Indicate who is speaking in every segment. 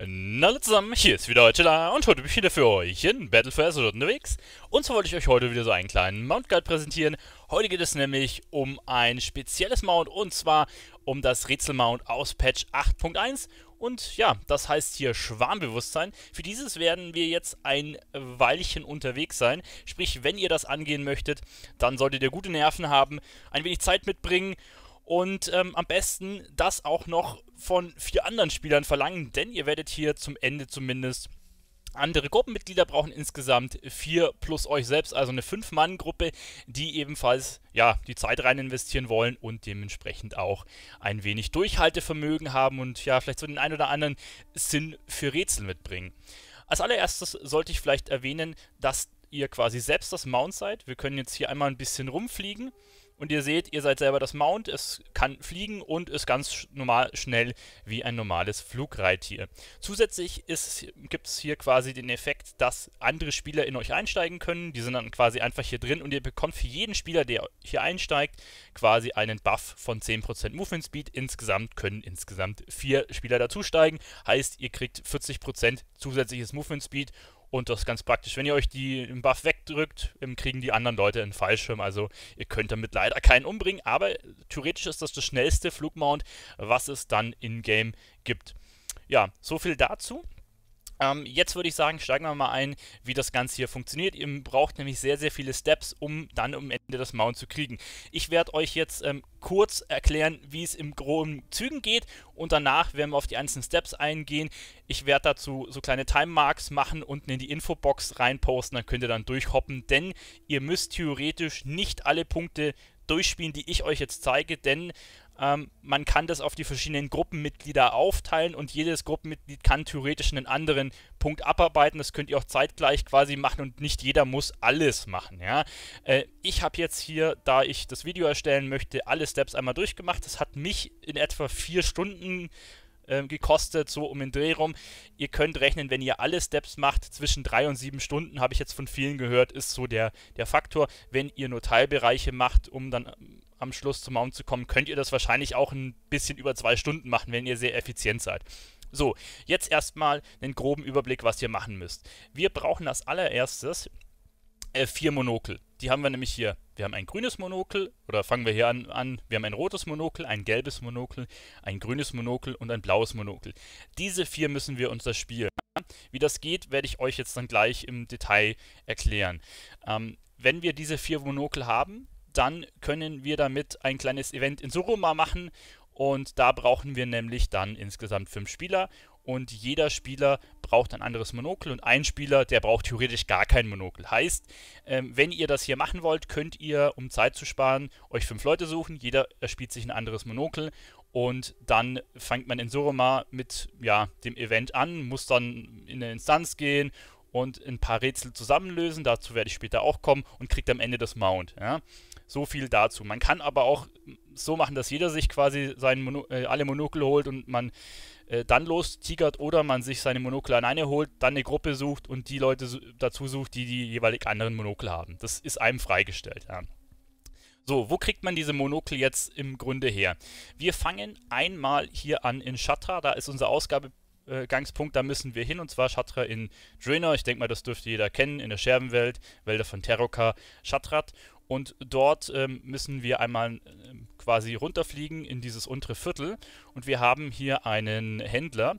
Speaker 1: Hallo zusammen, hier ist wieder Chilla und heute bin ich wieder für euch in Battle for Azeroth unterwegs. Und zwar wollte ich euch heute wieder so einen kleinen Mount Guide präsentieren. Heute geht es nämlich um ein spezielles Mount und zwar um das Rätsel Mount aus Patch 8.1 und ja, das heißt hier Schwarmbewusstsein. Für dieses werden wir jetzt ein Weilchen unterwegs sein. Sprich, wenn ihr das angehen möchtet, dann solltet ihr gute Nerven haben, ein wenig Zeit mitbringen und ähm, am besten das auch noch von vier anderen Spielern verlangen, denn ihr werdet hier zum Ende zumindest andere Gruppenmitglieder brauchen insgesamt vier plus euch selbst, also eine Fünf-Mann-Gruppe, die ebenfalls ja, die Zeit rein investieren wollen und dementsprechend auch ein wenig Durchhaltevermögen haben und ja, vielleicht so den einen oder anderen Sinn für Rätsel mitbringen. Als allererstes sollte ich vielleicht erwähnen, dass ihr quasi selbst das Mount seid. Wir können jetzt hier einmal ein bisschen rumfliegen und ihr seht, ihr seid selber das Mount, es kann fliegen und ist ganz normal schnell wie ein normales Flugreittier. Zusätzlich gibt es hier quasi den Effekt, dass andere Spieler in euch einsteigen können, die sind dann quasi einfach hier drin und ihr bekommt für jeden Spieler, der hier einsteigt, quasi einen Buff von 10% Movement Speed. Insgesamt können insgesamt vier Spieler dazusteigen, heißt ihr kriegt 40% zusätzliches Movement Speed und das ist ganz praktisch. Wenn ihr euch die im Buff wegdrückt, ähm, kriegen die anderen Leute einen Fallschirm. Also ihr könnt damit leider keinen umbringen, aber theoretisch ist das das schnellste Flugmount, was es dann in-game gibt. Ja, so viel dazu. Ähm, jetzt würde ich sagen, steigen wir mal ein, wie das Ganze hier funktioniert. Ihr braucht nämlich sehr, sehr viele Steps, um dann am Ende das Mount zu kriegen. Ich werde euch jetzt ähm, kurz erklären, wie es im groben Zügen geht und danach werden wir auf die einzelnen Steps eingehen. Ich werde dazu so kleine Time-Marks machen, unten in die Infobox reinposten, dann könnt ihr dann durchhoppen, denn ihr müsst theoretisch nicht alle Punkte durchspielen, die ich euch jetzt zeige, denn ähm, man kann das auf die verschiedenen Gruppenmitglieder aufteilen und jedes Gruppenmitglied kann theoretisch einen anderen Punkt abarbeiten. Das könnt ihr auch zeitgleich quasi machen und nicht jeder muss alles machen. Ja? Äh, ich habe jetzt hier, da ich das Video erstellen möchte, alle Steps einmal durchgemacht. Das hat mich in etwa vier Stunden ähm, gekostet, so um den Dreh rum. Ihr könnt rechnen, wenn ihr alle Steps macht, zwischen drei und sieben Stunden, habe ich jetzt von vielen gehört, ist so der, der Faktor. Wenn ihr nur Teilbereiche macht, um dann am Schluss zum Mount zu kommen, könnt ihr das wahrscheinlich auch ein bisschen über zwei Stunden machen, wenn ihr sehr effizient seid. So, jetzt erstmal einen groben Überblick, was ihr machen müsst. Wir brauchen als allererstes äh, vier Monokel. Die haben wir nämlich hier. Wir haben ein grünes Monokel, oder fangen wir hier an, an. Wir haben ein rotes Monokel, ein gelbes Monokel, ein grünes Monokel und ein blaues Monokel. Diese vier müssen wir uns das Spiel. Wie das geht, werde ich euch jetzt dann gleich im Detail erklären. Ähm, wenn wir diese vier Monokel haben, dann können wir damit ein kleines Event in Suruma machen und da brauchen wir nämlich dann insgesamt fünf Spieler und jeder Spieler braucht ein anderes Monokel und ein Spieler, der braucht theoretisch gar kein Monokel. Heißt, ähm, wenn ihr das hier machen wollt, könnt ihr, um Zeit zu sparen, euch fünf Leute suchen, jeder spielt sich ein anderes Monokel und dann fängt man in Suruma mit ja, dem Event an, muss dann in eine Instanz gehen und ein paar Rätsel zusammenlösen, dazu werde ich später auch kommen und kriegt am Ende das Mount. Ja? So viel dazu. Man kann aber auch so machen, dass jeder sich quasi seinen Mono äh, alle Monokel holt und man äh, dann tigert oder man sich seine Monokel alleine holt, dann eine Gruppe sucht und die Leute su dazu sucht, die die jeweilig anderen Monokel haben. Das ist einem freigestellt. Ja. So, wo kriegt man diese Monokel jetzt im Grunde her? Wir fangen einmal hier an in Shatra, da ist unser Ausgabe Ausgangspunkt, da müssen wir hin und zwar Shatra in Draenor. Ich denke mal, das dürfte jeder kennen in der Scherbenwelt, Wälder von Terroka, Shatrat. Und dort ähm, müssen wir einmal ähm, quasi runterfliegen in dieses untere Viertel. Und wir haben hier einen Händler,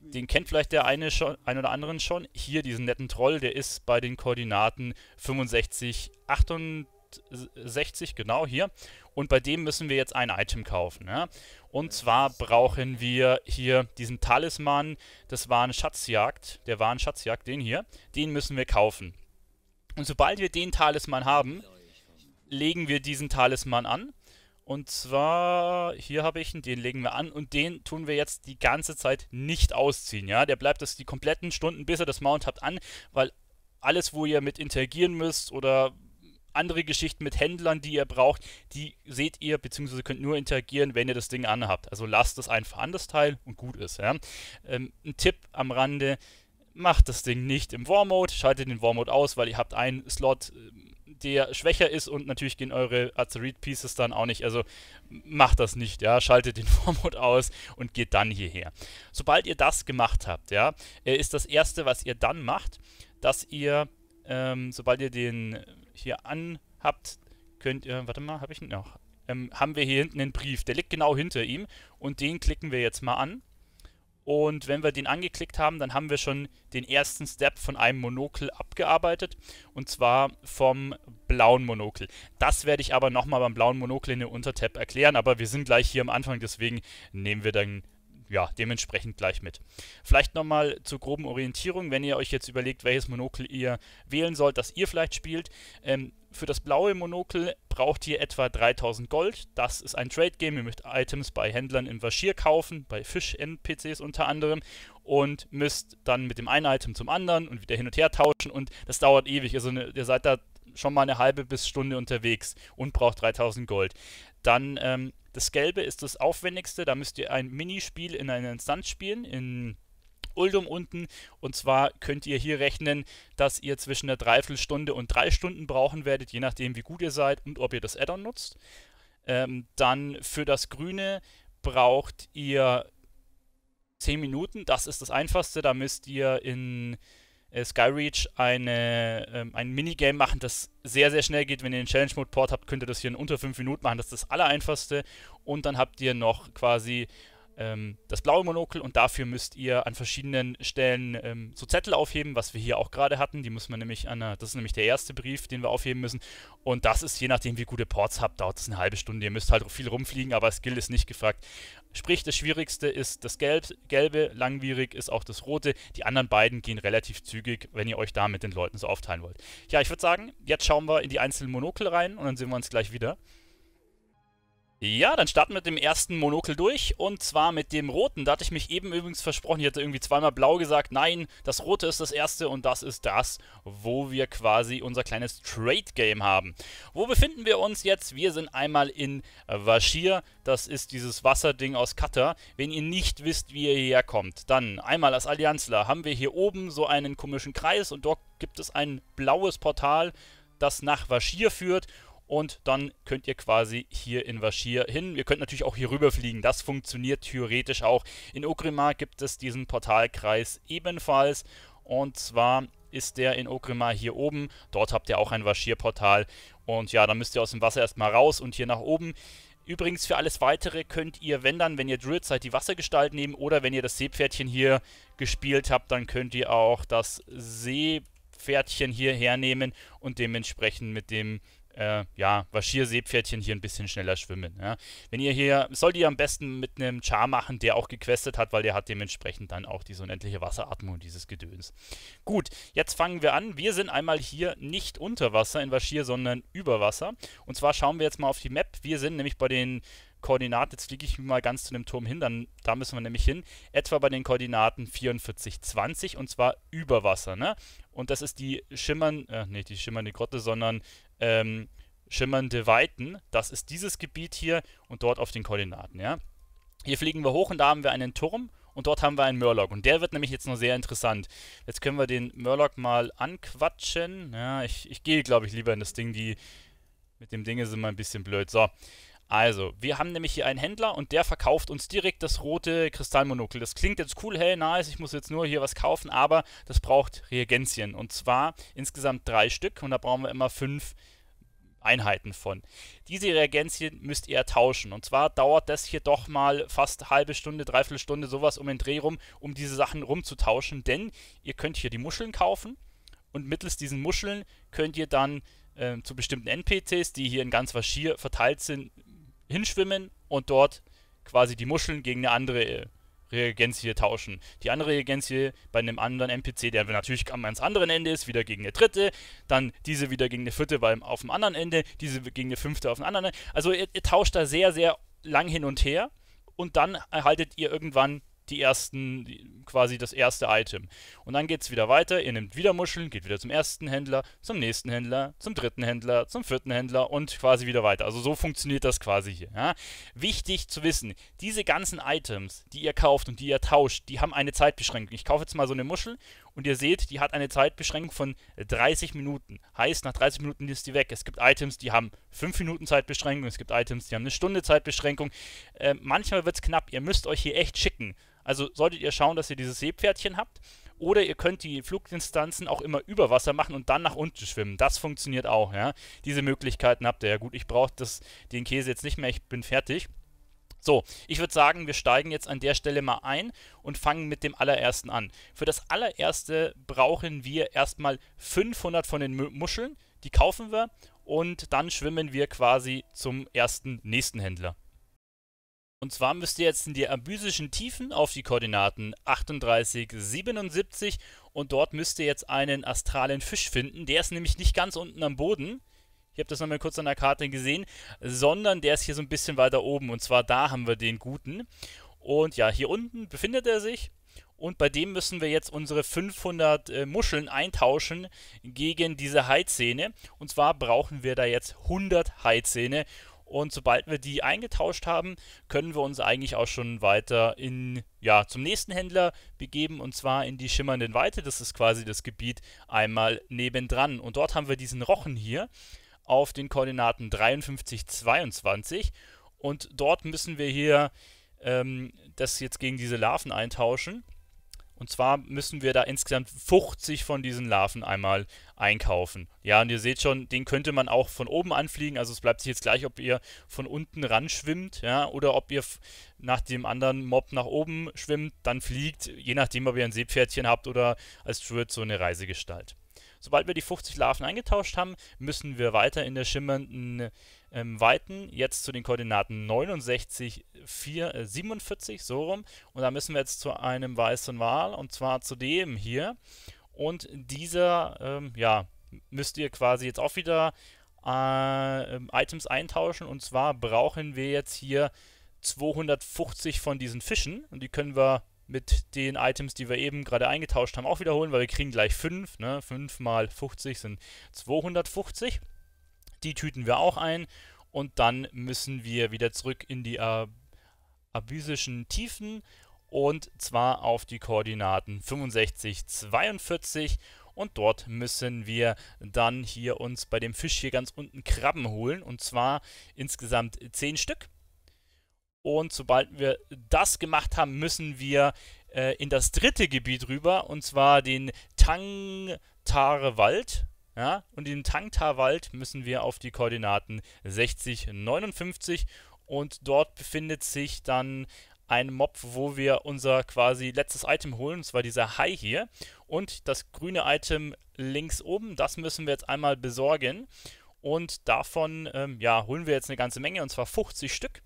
Speaker 1: den kennt vielleicht der eine, schon, ein oder anderen schon. Hier diesen netten Troll, der ist bei den Koordinaten 65, 68, genau hier und bei dem müssen wir jetzt ein Item kaufen. Ja? Und zwar brauchen wir hier diesen Talisman, das war eine Schatzjagd, der war eine Schatzjagd, den hier, den müssen wir kaufen. Und sobald wir den Talisman haben, legen wir diesen Talisman an. Und zwar, hier habe ich ihn, den legen wir an und den tun wir jetzt die ganze Zeit nicht ausziehen, ja. Der bleibt das die kompletten Stunden, bis ihr das Mount habt, an, weil alles, wo ihr mit interagieren müsst oder andere Geschichten mit Händlern, die ihr braucht, die seht ihr bzw. könnt nur interagieren, wenn ihr das Ding anhabt. Also lasst es einfach an das Teil und gut ist. Ja? Ähm, ein Tipp am Rande, macht das Ding nicht im War-Mode, schaltet den War-Mode aus, weil ihr habt einen Slot, ähm, der schwächer ist und natürlich gehen eure Azeroth-Pieces dann auch nicht. Also macht das nicht, ja, schaltet den War-Mode aus und geht dann hierher. Sobald ihr das gemacht habt, ja, äh, ist das Erste, was ihr dann macht, dass ihr, ähm, sobald ihr den hier anhabt, könnt ihr, warte mal, habe ich ihn noch, ähm, haben wir hier hinten einen Brief. Der liegt genau hinter ihm und den klicken wir jetzt mal an. Und wenn wir den angeklickt haben, dann haben wir schon den ersten Step von einem Monokel abgearbeitet. Und zwar vom blauen Monokel. Das werde ich aber nochmal beim blauen Monokel in der Untertab erklären. Aber wir sind gleich hier am Anfang, deswegen nehmen wir dann ja, dementsprechend gleich mit. Vielleicht nochmal zur groben Orientierung, wenn ihr euch jetzt überlegt, welches Monokel ihr wählen sollt, das ihr vielleicht spielt. Ähm, für das blaue Monokel braucht ihr etwa 3000 Gold. Das ist ein Trade-Game. Ihr müsst Items bei Händlern in Vashir kaufen, bei Fisch-NPCs unter anderem. Und müsst dann mit dem einen Item zum anderen und wieder hin und her tauschen. Und das dauert ewig. Also ne, ihr seid da schon mal eine halbe bis Stunde unterwegs und braucht 3000 Gold. Dann ähm, das Gelbe ist das aufwendigste. Da müsst ihr ein Minispiel in einer Instanz spielen, in Uldum unten. Und zwar könnt ihr hier rechnen, dass ihr zwischen einer Dreiviertelstunde und drei Stunden brauchen werdet, je nachdem, wie gut ihr seid und ob ihr das Addon nutzt. Ähm, dann für das Grüne braucht ihr 10 Minuten. Das ist das Einfachste. Da müsst ihr in äh, Skyreach eine, ähm, ein Minigame machen, das sehr, sehr schnell geht. Wenn ihr den Challenge-Mode-Port habt, könnt ihr das hier in unter 5 Minuten machen. Das ist das Allereinfachste. Und dann habt ihr noch quasi ähm, das blaue Monokel und dafür müsst ihr an verschiedenen Stellen ähm, so Zettel aufheben, was wir hier auch gerade hatten. Die muss man nämlich an das ist nämlich der erste Brief, den wir aufheben müssen. Und das ist, je nachdem wie gute Ports habt, dauert es eine halbe Stunde. Ihr müsst halt viel rumfliegen, aber Skill ist nicht gefragt. Sprich, das Schwierigste ist das Gelb, Gelbe, langwierig ist auch das Rote. Die anderen beiden gehen relativ zügig, wenn ihr euch da mit den Leuten so aufteilen wollt. Ja, ich würde sagen, jetzt schauen wir in die einzelnen Monokel rein und dann sehen wir uns gleich wieder. Ja, dann starten wir mit dem ersten Monokel durch und zwar mit dem roten. Da hatte ich mich eben übrigens versprochen, ich hatte irgendwie zweimal blau gesagt. Nein, das rote ist das erste und das ist das, wo wir quasi unser kleines Trade Game haben. Wo befinden wir uns jetzt? Wir sind einmal in Vashir. Das ist dieses Wasserding aus Katar. Wenn ihr nicht wisst, wie ihr hierher kommt, dann einmal als Allianzler haben wir hier oben so einen komischen Kreis und dort gibt es ein blaues Portal, das nach Vashir führt und dann könnt ihr quasi hier in Vashir hin. Ihr könnt natürlich auch hier rüberfliegen, das funktioniert theoretisch auch. In Ogrimmar gibt es diesen Portalkreis ebenfalls und zwar ist der in Ogrimmar hier oben. Dort habt ihr auch ein Vashir-Portal und ja, dann müsst ihr aus dem Wasser erstmal raus und hier nach oben. Übrigens für alles Weitere könnt ihr, wenn dann, wenn ihr Druid seid, die Wassergestalt nehmen oder wenn ihr das Seepferdchen hier gespielt habt, dann könnt ihr auch das Seepferdchen hier hernehmen und dementsprechend mit dem äh, ja, Vaschir-Seepferdchen hier ein bisschen schneller schwimmen. Ja. Wenn ihr hier, solltet ihr am besten mit einem Char machen, der auch gequestet hat, weil der hat dementsprechend dann auch diese unendliche Wasseratmung und dieses Gedöns. Gut, jetzt fangen wir an. Wir sind einmal hier nicht unter Wasser in Vaschir, sondern über Wasser. Und zwar schauen wir jetzt mal auf die Map. Wir sind nämlich bei den Koordinaten, jetzt fliege ich mal ganz zu dem Turm hin, dann, da müssen wir nämlich hin, etwa bei den Koordinaten 44, 20 und zwar über Wasser, ne? Und das ist die schimmern, äh, nicht die schimmernde Grotte, sondern ähm, schimmernde Weiten. Das ist dieses Gebiet hier und dort auf den Koordinaten. Ja? Hier fliegen wir hoch und da haben wir einen Turm und dort haben wir einen Murloc. Und der wird nämlich jetzt noch sehr interessant. Jetzt können wir den Murloc mal anquatschen. Ja, ich, ich gehe, glaube ich, lieber in das Ding, die... Mit dem Ding ist immer ein bisschen blöd. So, also, wir haben nämlich hier einen Händler und der verkauft uns direkt das rote Kristallmonokel. Das klingt jetzt cool, hey, nice, ich muss jetzt nur hier was kaufen, aber das braucht Reagenzien. Und zwar insgesamt drei Stück und da brauchen wir immer fünf Einheiten von. Diese Reagenzien müsst ihr tauschen. Und zwar dauert das hier doch mal fast halbe Stunde, dreiviertel Stunde, sowas um den Dreh rum, um diese Sachen rumzutauschen. Denn ihr könnt hier die Muscheln kaufen und mittels diesen Muscheln könnt ihr dann äh, zu bestimmten NPCs, die hier in ganz Vashir verteilt sind, hinschwimmen und dort quasi die Muscheln gegen eine andere äh, Reagenz hier tauschen. Die andere Reagenz hier bei einem anderen NPC, der natürlich am ans anderen Ende ist, wieder gegen eine dritte, dann diese wieder gegen eine vierte weil auf dem anderen Ende, diese gegen eine fünfte auf dem anderen Ende. Also ihr, ihr tauscht da sehr, sehr lang hin und her und dann erhaltet ihr irgendwann die ersten, quasi das erste Item. Und dann geht es wieder weiter, ihr nehmt wieder Muscheln, geht wieder zum ersten Händler, zum nächsten Händler, zum dritten Händler, zum vierten Händler und quasi wieder weiter. Also so funktioniert das quasi hier. Ja? Wichtig zu wissen, diese ganzen Items, die ihr kauft und die ihr tauscht, die haben eine Zeitbeschränkung. Ich kaufe jetzt mal so eine Muschel und ihr seht, die hat eine Zeitbeschränkung von 30 Minuten. Heißt, nach 30 Minuten ist die weg. Es gibt Items, die haben 5 Minuten Zeitbeschränkung, es gibt Items, die haben eine Stunde Zeitbeschränkung. Äh, manchmal wird es knapp, ihr müsst euch hier echt schicken. Also solltet ihr schauen, dass ihr dieses Seepferdchen habt. Oder ihr könnt die Flugdistanzen auch immer über Wasser machen und dann nach unten schwimmen. Das funktioniert auch, ja. Diese Möglichkeiten habt ihr. Ja gut, ich brauche den Käse jetzt nicht mehr, ich bin fertig. So, ich würde sagen, wir steigen jetzt an der Stelle mal ein und fangen mit dem allerersten an. Für das allererste brauchen wir erstmal 500 von den Muscheln, die kaufen wir und dann schwimmen wir quasi zum ersten nächsten Händler. Und zwar müsst ihr jetzt in die abysischen Tiefen auf die Koordinaten 38, 77 und dort müsst ihr jetzt einen astralen Fisch finden. Der ist nämlich nicht ganz unten am Boden, ich habe das nochmal kurz an der Karte gesehen, sondern der ist hier so ein bisschen weiter oben. Und zwar da haben wir den guten. Und ja, hier unten befindet er sich. Und bei dem müssen wir jetzt unsere 500 äh, Muscheln eintauschen gegen diese Heizzähne. Und zwar brauchen wir da jetzt 100 Heizzähne. Und sobald wir die eingetauscht haben, können wir uns eigentlich auch schon weiter in, ja, zum nächsten Händler begeben. Und zwar in die Schimmernden Weite. Das ist quasi das Gebiet einmal nebendran. Und dort haben wir diesen Rochen hier auf den Koordinaten 53, 22 und dort müssen wir hier ähm, das jetzt gegen diese Larven eintauschen. Und zwar müssen wir da insgesamt 50 von diesen Larven einmal einkaufen. Ja, und ihr seht schon, den könnte man auch von oben anfliegen. Also es bleibt sich jetzt gleich, ob ihr von unten ran schwimmt, ja, oder ob ihr nach dem anderen Mob nach oben schwimmt, dann fliegt, je nachdem, ob ihr ein Seepferdchen habt oder als Druid so eine Reisegestalt. Sobald wir die 50 Larven eingetauscht haben, müssen wir weiter in der schimmernden ähm, Weiten, jetzt zu den Koordinaten 69, 4, äh, 47, so rum. Und da müssen wir jetzt zu einem weißen Wal, und zwar zu dem hier. Und dieser, ähm, ja, müsst ihr quasi jetzt auch wieder äh, ähm, Items eintauschen. Und zwar brauchen wir jetzt hier 250 von diesen Fischen. Und die können wir mit den Items, die wir eben gerade eingetauscht haben, auch wiederholen, weil wir kriegen gleich 5. Ne? 5 mal 50 sind 250. Die tüten wir auch ein und dann müssen wir wieder zurück in die äh, abysischen Tiefen und zwar auf die Koordinaten 65, 42 und dort müssen wir dann hier uns bei dem Fisch hier ganz unten Krabben holen und zwar insgesamt 10 Stück. Und sobald wir das gemacht haben, müssen wir äh, in das dritte Gebiet rüber, und zwar den Tangtare-Wald. Ja? Und im Tangtar-Wald müssen wir auf die Koordinaten 60, 59 und dort befindet sich dann ein Mob, wo wir unser quasi letztes Item holen, und zwar dieser Hai hier. Und das grüne Item links oben, das müssen wir jetzt einmal besorgen. Und davon ähm, ja, holen wir jetzt eine ganze Menge, und zwar 50 Stück.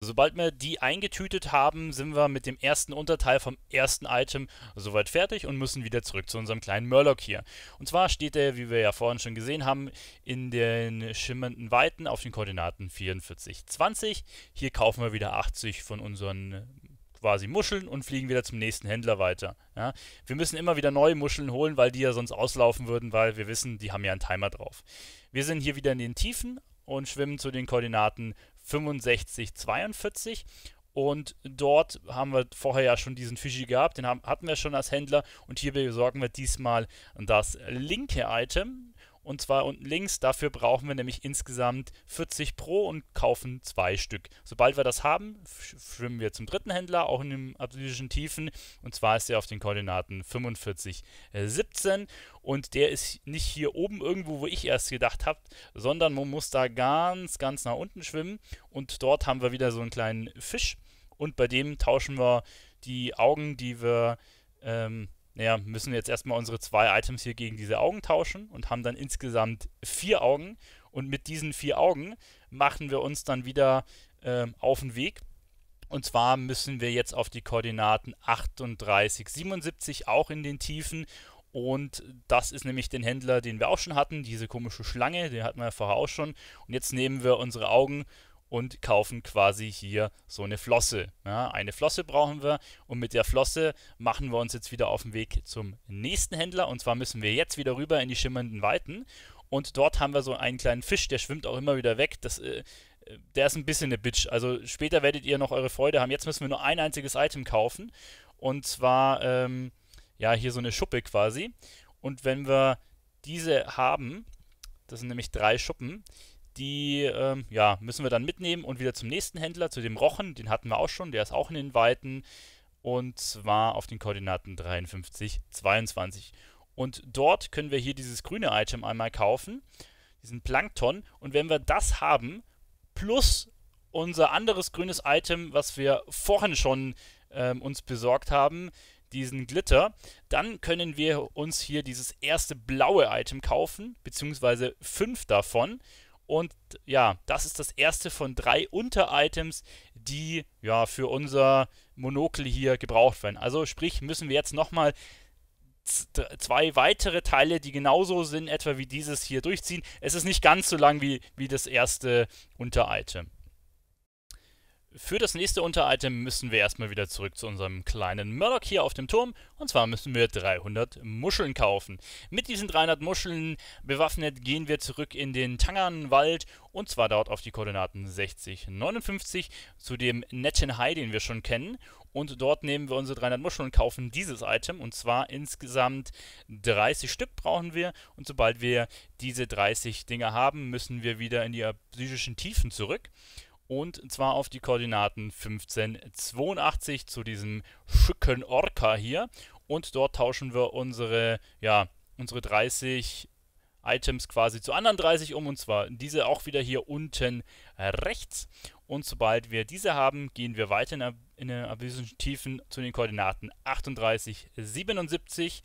Speaker 1: Sobald wir die eingetütet haben, sind wir mit dem ersten Unterteil vom ersten Item soweit fertig und müssen wieder zurück zu unserem kleinen Murloc hier. Und zwar steht er, wie wir ja vorhin schon gesehen haben, in den schimmernden Weiten auf den Koordinaten 44, 20. Hier kaufen wir wieder 80 von unseren quasi Muscheln und fliegen wieder zum nächsten Händler weiter. Ja? Wir müssen immer wieder neue Muscheln holen, weil die ja sonst auslaufen würden, weil wir wissen, die haben ja einen Timer drauf. Wir sind hier wieder in den Tiefen und schwimmen zu den Koordinaten 6542. Und dort haben wir vorher ja schon diesen Fischi gehabt, den haben, hatten wir schon als Händler. Und hier besorgen wir diesmal das linke Item und zwar unten links. Dafür brauchen wir nämlich insgesamt 40 Pro und kaufen zwei Stück. Sobald wir das haben, schwimmen wir zum dritten Händler, auch in den abyssischen Tiefen. Und zwar ist er auf den Koordinaten 45, äh, 17. Und der ist nicht hier oben irgendwo, wo ich erst gedacht habe, sondern man muss da ganz, ganz nach unten schwimmen. Und dort haben wir wieder so einen kleinen Fisch. Und bei dem tauschen wir die Augen, die wir ähm, naja, müssen jetzt erstmal unsere zwei Items hier gegen diese Augen tauschen und haben dann insgesamt vier Augen. Und mit diesen vier Augen machen wir uns dann wieder äh, auf den Weg. Und zwar müssen wir jetzt auf die Koordinaten 38, 77 auch in den Tiefen. Und das ist nämlich den Händler, den wir auch schon hatten, diese komische Schlange, den hatten wir ja vorher auch schon. Und jetzt nehmen wir unsere Augen und kaufen quasi hier so eine Flosse. Ja, eine Flosse brauchen wir und mit der Flosse machen wir uns jetzt wieder auf den Weg zum nächsten Händler und zwar müssen wir jetzt wieder rüber in die schimmernden Weiten und dort haben wir so einen kleinen Fisch, der schwimmt auch immer wieder weg. Das, äh, der ist ein bisschen eine Bitch. Also später werdet ihr noch eure Freude haben. Jetzt müssen wir nur ein einziges Item kaufen und zwar ähm, ja hier so eine Schuppe quasi und wenn wir diese haben, das sind nämlich drei Schuppen, die ähm, ja, müssen wir dann mitnehmen und wieder zum nächsten Händler, zu dem Rochen, den hatten wir auch schon, der ist auch in den Weiten und zwar auf den Koordinaten 53, 22. Und dort können wir hier dieses grüne Item einmal kaufen, diesen Plankton und wenn wir das haben, plus unser anderes grünes Item, was wir vorhin schon ähm, uns besorgt haben, diesen Glitter, dann können wir uns hier dieses erste blaue Item kaufen, beziehungsweise fünf davon und ja, das ist das erste von drei Unter-Items, die ja für unser Monokel hier gebraucht werden. Also sprich, müssen wir jetzt nochmal zwei weitere Teile, die genauso sind, etwa wie dieses hier durchziehen. Es ist nicht ganz so lang wie, wie das erste Unter-Item für das nächste Unter-Item müssen wir erstmal wieder zurück zu unserem kleinen Murdoch hier auf dem Turm. Und zwar müssen wir 300 Muscheln kaufen. Mit diesen 300 Muscheln bewaffnet gehen wir zurück in den Tangernwald und zwar dort auf die Koordinaten 60, 59 zu dem netten Hai, den wir schon kennen. Und dort nehmen wir unsere 300 Muscheln und kaufen dieses Item. Und zwar insgesamt 30 Stück brauchen wir. Und sobald wir diese 30 Dinger haben, müssen wir wieder in die psychischen Tiefen zurück und zwar auf die Koordinaten 1582 zu diesem schicken Orca hier und dort tauschen wir unsere, ja, unsere 30 Items quasi zu anderen 30 um und zwar diese auch wieder hier unten rechts und sobald wir diese haben, gehen wir weiter in, in den abyssischen Tiefen zu den Koordinaten 38, 77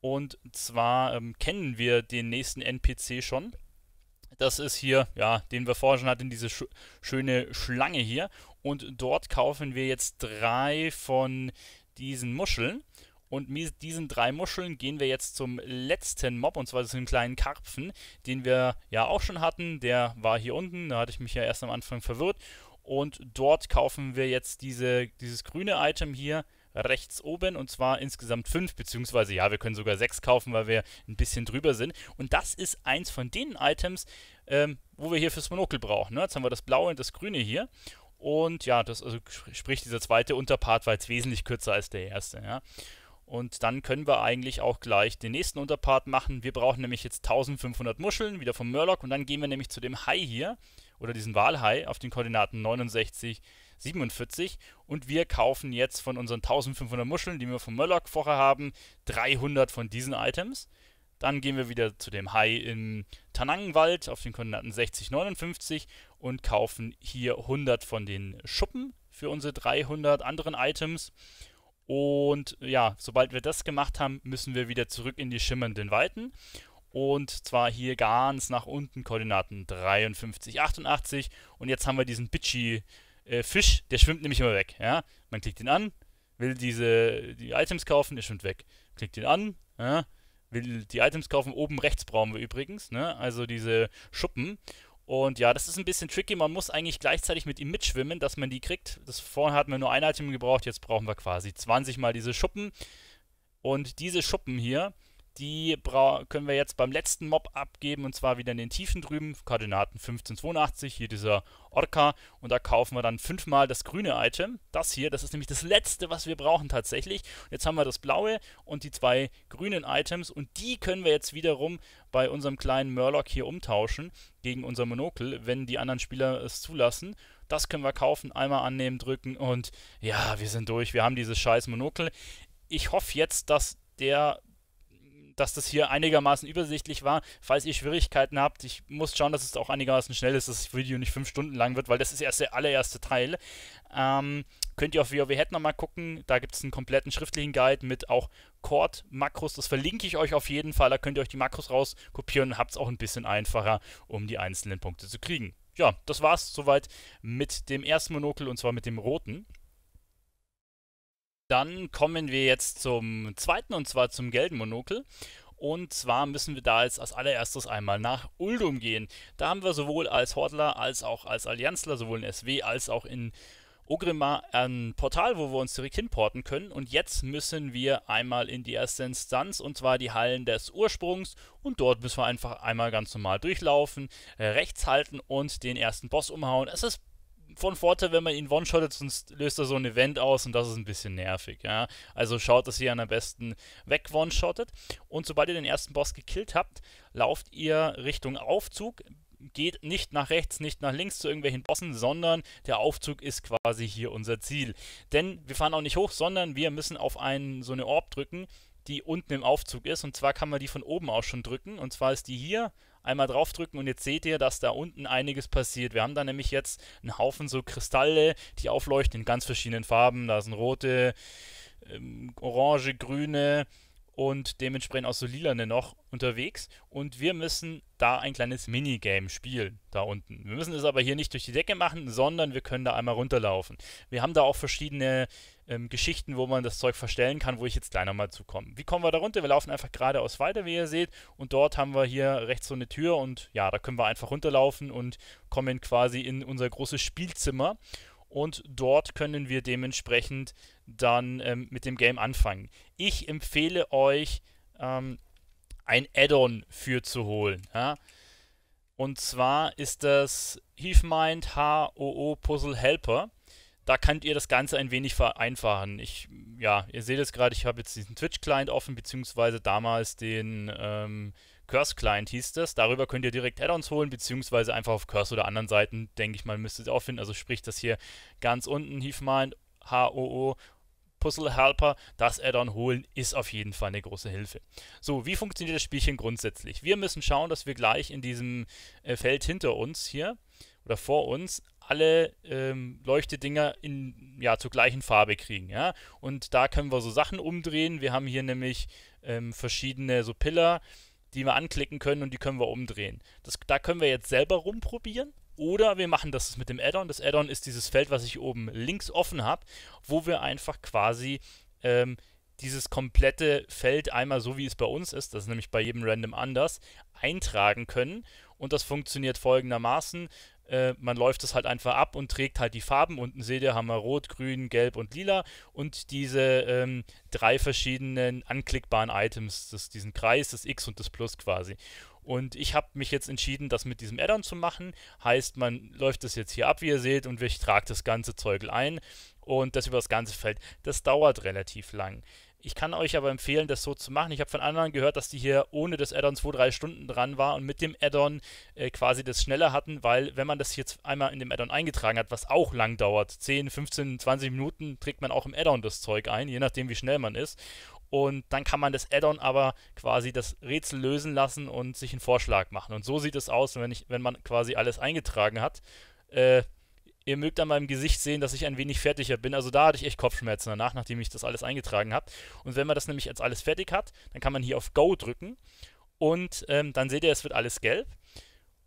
Speaker 1: und zwar ähm, kennen wir den nächsten NPC schon das ist hier, ja, den wir vorher schon hatten, diese sch schöne Schlange hier. Und dort kaufen wir jetzt drei von diesen Muscheln. Und mit diesen drei Muscheln gehen wir jetzt zum letzten Mob, und zwar zu dem kleinen Karpfen, den wir ja auch schon hatten. Der war hier unten, da hatte ich mich ja erst am Anfang verwirrt. Und dort kaufen wir jetzt diese, dieses grüne Item hier, rechts oben und zwar insgesamt fünf, beziehungsweise ja, wir können sogar sechs kaufen, weil wir ein bisschen drüber sind. Und das ist eins von den Items, ähm, wo wir hier fürs Monokel brauchen. Ne? Jetzt haben wir das blaue und das grüne hier. Und ja, das also sprich, dieser zweite Unterpart war jetzt wesentlich kürzer als der erste. Ja? Und dann können wir eigentlich auch gleich den nächsten Unterpart machen. Wir brauchen nämlich jetzt 1500 Muscheln, wieder vom Murloc. Und dann gehen wir nämlich zu dem Hai hier, oder diesen Walhai, auf den Koordinaten 69, 47 und wir kaufen jetzt von unseren 1500 Muscheln, die wir vom Murloc vorher haben, 300 von diesen Items. Dann gehen wir wieder zu dem Hai im Tanangenwald auf den Koordinaten 60, 59 und kaufen hier 100 von den Schuppen für unsere 300 anderen Items. Und ja, sobald wir das gemacht haben, müssen wir wieder zurück in die schimmernden Weiten. Und zwar hier ganz nach unten, Koordinaten 53, 88. Und jetzt haben wir diesen Bitchy äh, Fisch, der schwimmt nämlich immer weg. Ja? Man klickt ihn an, will diese die Items kaufen, der schwimmt weg. Klickt ihn an, ja? will die Items kaufen. Oben rechts brauchen wir übrigens, ne? also diese Schuppen. Und ja, das ist ein bisschen tricky. Man muss eigentlich gleichzeitig mit ihm mitschwimmen, dass man die kriegt. Das vorhin hatten wir nur ein Item gebraucht, jetzt brauchen wir quasi 20 mal diese Schuppen. Und diese Schuppen hier, die können wir jetzt beim letzten Mob abgeben und zwar wieder in den Tiefen drüben, Koordinaten 1582, hier dieser Orca. Und da kaufen wir dann fünfmal das grüne Item. Das hier, das ist nämlich das letzte, was wir brauchen tatsächlich. Und jetzt haben wir das blaue und die zwei grünen Items und die können wir jetzt wiederum bei unserem kleinen Murloc hier umtauschen gegen unser Monokel, wenn die anderen Spieler es zulassen. Das können wir kaufen, einmal annehmen, drücken und ja, wir sind durch. Wir haben dieses scheiß Monokel. Ich hoffe jetzt, dass der dass das hier einigermaßen übersichtlich war. Falls ihr Schwierigkeiten habt, ich muss schauen, dass es auch einigermaßen schnell ist, dass das Video nicht fünf Stunden lang wird, weil das ist erst der allererste Teil. Ähm, könnt ihr auf WoW Head nochmal gucken. Da gibt es einen kompletten schriftlichen Guide mit auch Chord-Makros. Das verlinke ich euch auf jeden Fall. Da könnt ihr euch die Makros rauskopieren und habt es auch ein bisschen einfacher, um die einzelnen Punkte zu kriegen. Ja, das war's soweit mit dem ersten Monokel und zwar mit dem roten. Dann kommen wir jetzt zum zweiten und zwar zum Geldenmonokel. Und zwar müssen wir da jetzt als allererstes einmal nach Uldum gehen. Da haben wir sowohl als Hordler als auch als Allianzler, sowohl in SW als auch in Ogrimmar ein Portal, wo wir uns direkt hinporten können. Und jetzt müssen wir einmal in die erste Instanz, und zwar die Hallen des Ursprungs. Und dort müssen wir einfach einmal ganz normal durchlaufen, rechts halten und den ersten Boss umhauen. Es ist von Vorteil, wenn man ihn one-shottet, sonst löst er so ein Event aus und das ist ein bisschen nervig. Ja? Also schaut, dass ihr ihn am besten weg one-shottet. Und sobald ihr den ersten Boss gekillt habt, lauft ihr Richtung Aufzug. Geht nicht nach rechts, nicht nach links zu irgendwelchen Bossen, sondern der Aufzug ist quasi hier unser Ziel. Denn wir fahren auch nicht hoch, sondern wir müssen auf einen, so eine Orb drücken, die unten im Aufzug ist. Und zwar kann man die von oben aus schon drücken. Und zwar ist die hier einmal draufdrücken und jetzt seht ihr, dass da unten einiges passiert. Wir haben da nämlich jetzt einen Haufen so Kristalle, die aufleuchten in ganz verschiedenen Farben. Da sind rote, ähm, orange, grüne und dementsprechend auch so lilane noch unterwegs. Und wir müssen da ein kleines Minigame spielen, da unten. Wir müssen es aber hier nicht durch die Decke machen, sondern wir können da einmal runterlaufen. Wir haben da auch verschiedene ähm, Geschichten, wo man das Zeug verstellen kann, wo ich jetzt gleich nochmal zukomme. Wie kommen wir da runter? Wir laufen einfach geradeaus weiter, wie ihr seht. Und dort haben wir hier rechts so eine Tür und ja, da können wir einfach runterlaufen und kommen quasi in unser großes Spielzimmer. Und dort können wir dementsprechend dann ähm, mit dem Game anfangen. Ich empfehle euch, ähm, ein Add-on für zu holen. Ja? Und zwar ist das Heavemind HOO Puzzle Helper da könnt ihr das Ganze ein wenig vereinfachen. Ich, ja, ihr seht es gerade, ich habe jetzt diesen Twitch-Client offen, beziehungsweise damals den ähm, Curse-Client hieß das. Darüber könnt ihr direkt Add-ons holen, beziehungsweise einfach auf Curse oder anderen Seiten, denke ich mal, müsst ihr es auch finden. Also sprich das hier ganz unten, Heavemind, H-O-O, Puzzle Helper, das Addon holen, ist auf jeden Fall eine große Hilfe. So, wie funktioniert das Spielchen grundsätzlich? Wir müssen schauen, dass wir gleich in diesem äh, Feld hinter uns hier oder vor uns alle ähm, Leuchtedinger in, ja, zur gleichen Farbe kriegen. Ja? Und da können wir so Sachen umdrehen. Wir haben hier nämlich ähm, verschiedene so Pillar, die wir anklicken können und die können wir umdrehen. Das, da können wir jetzt selber rumprobieren. Oder wir machen das mit dem Addon. Das Addon ist dieses Feld, was ich oben links offen habe, wo wir einfach quasi ähm, dieses komplette Feld einmal so, wie es bei uns ist, das ist nämlich bei jedem Random anders, eintragen können. Und das funktioniert folgendermaßen. Äh, man läuft es halt einfach ab und trägt halt die Farben. Unten seht ihr, haben wir Rot, Grün, Gelb und Lila und diese ähm, drei verschiedenen anklickbaren Items, das, diesen Kreis, das X und das Plus quasi. Und ich habe mich jetzt entschieden, das mit diesem Addon zu machen. Heißt, man läuft das jetzt hier ab, wie ihr seht, und ich trage das ganze Zeugel ein und das über das ganze Feld. Das dauert relativ lang. Ich kann euch aber empfehlen, das so zu machen. Ich habe von anderen gehört, dass die hier ohne das Add-on 2-3 Stunden dran war und mit dem Add-on äh, quasi das schneller hatten, weil wenn man das jetzt einmal in dem Add-on eingetragen hat, was auch lang dauert, 10, 15, 20 Minuten trägt man auch im Add-on das Zeug ein, je nachdem wie schnell man ist. Und dann kann man das Add-on aber quasi das Rätsel lösen lassen und sich einen Vorschlag machen. Und so sieht es aus, wenn, ich, wenn man quasi alles eingetragen hat. Äh, Ihr mögt an meinem Gesicht sehen, dass ich ein wenig fertiger bin. Also da hatte ich echt Kopfschmerzen danach, nachdem ich das alles eingetragen habe. Und wenn man das nämlich jetzt alles fertig hat, dann kann man hier auf Go drücken und ähm, dann seht ihr, es wird alles gelb.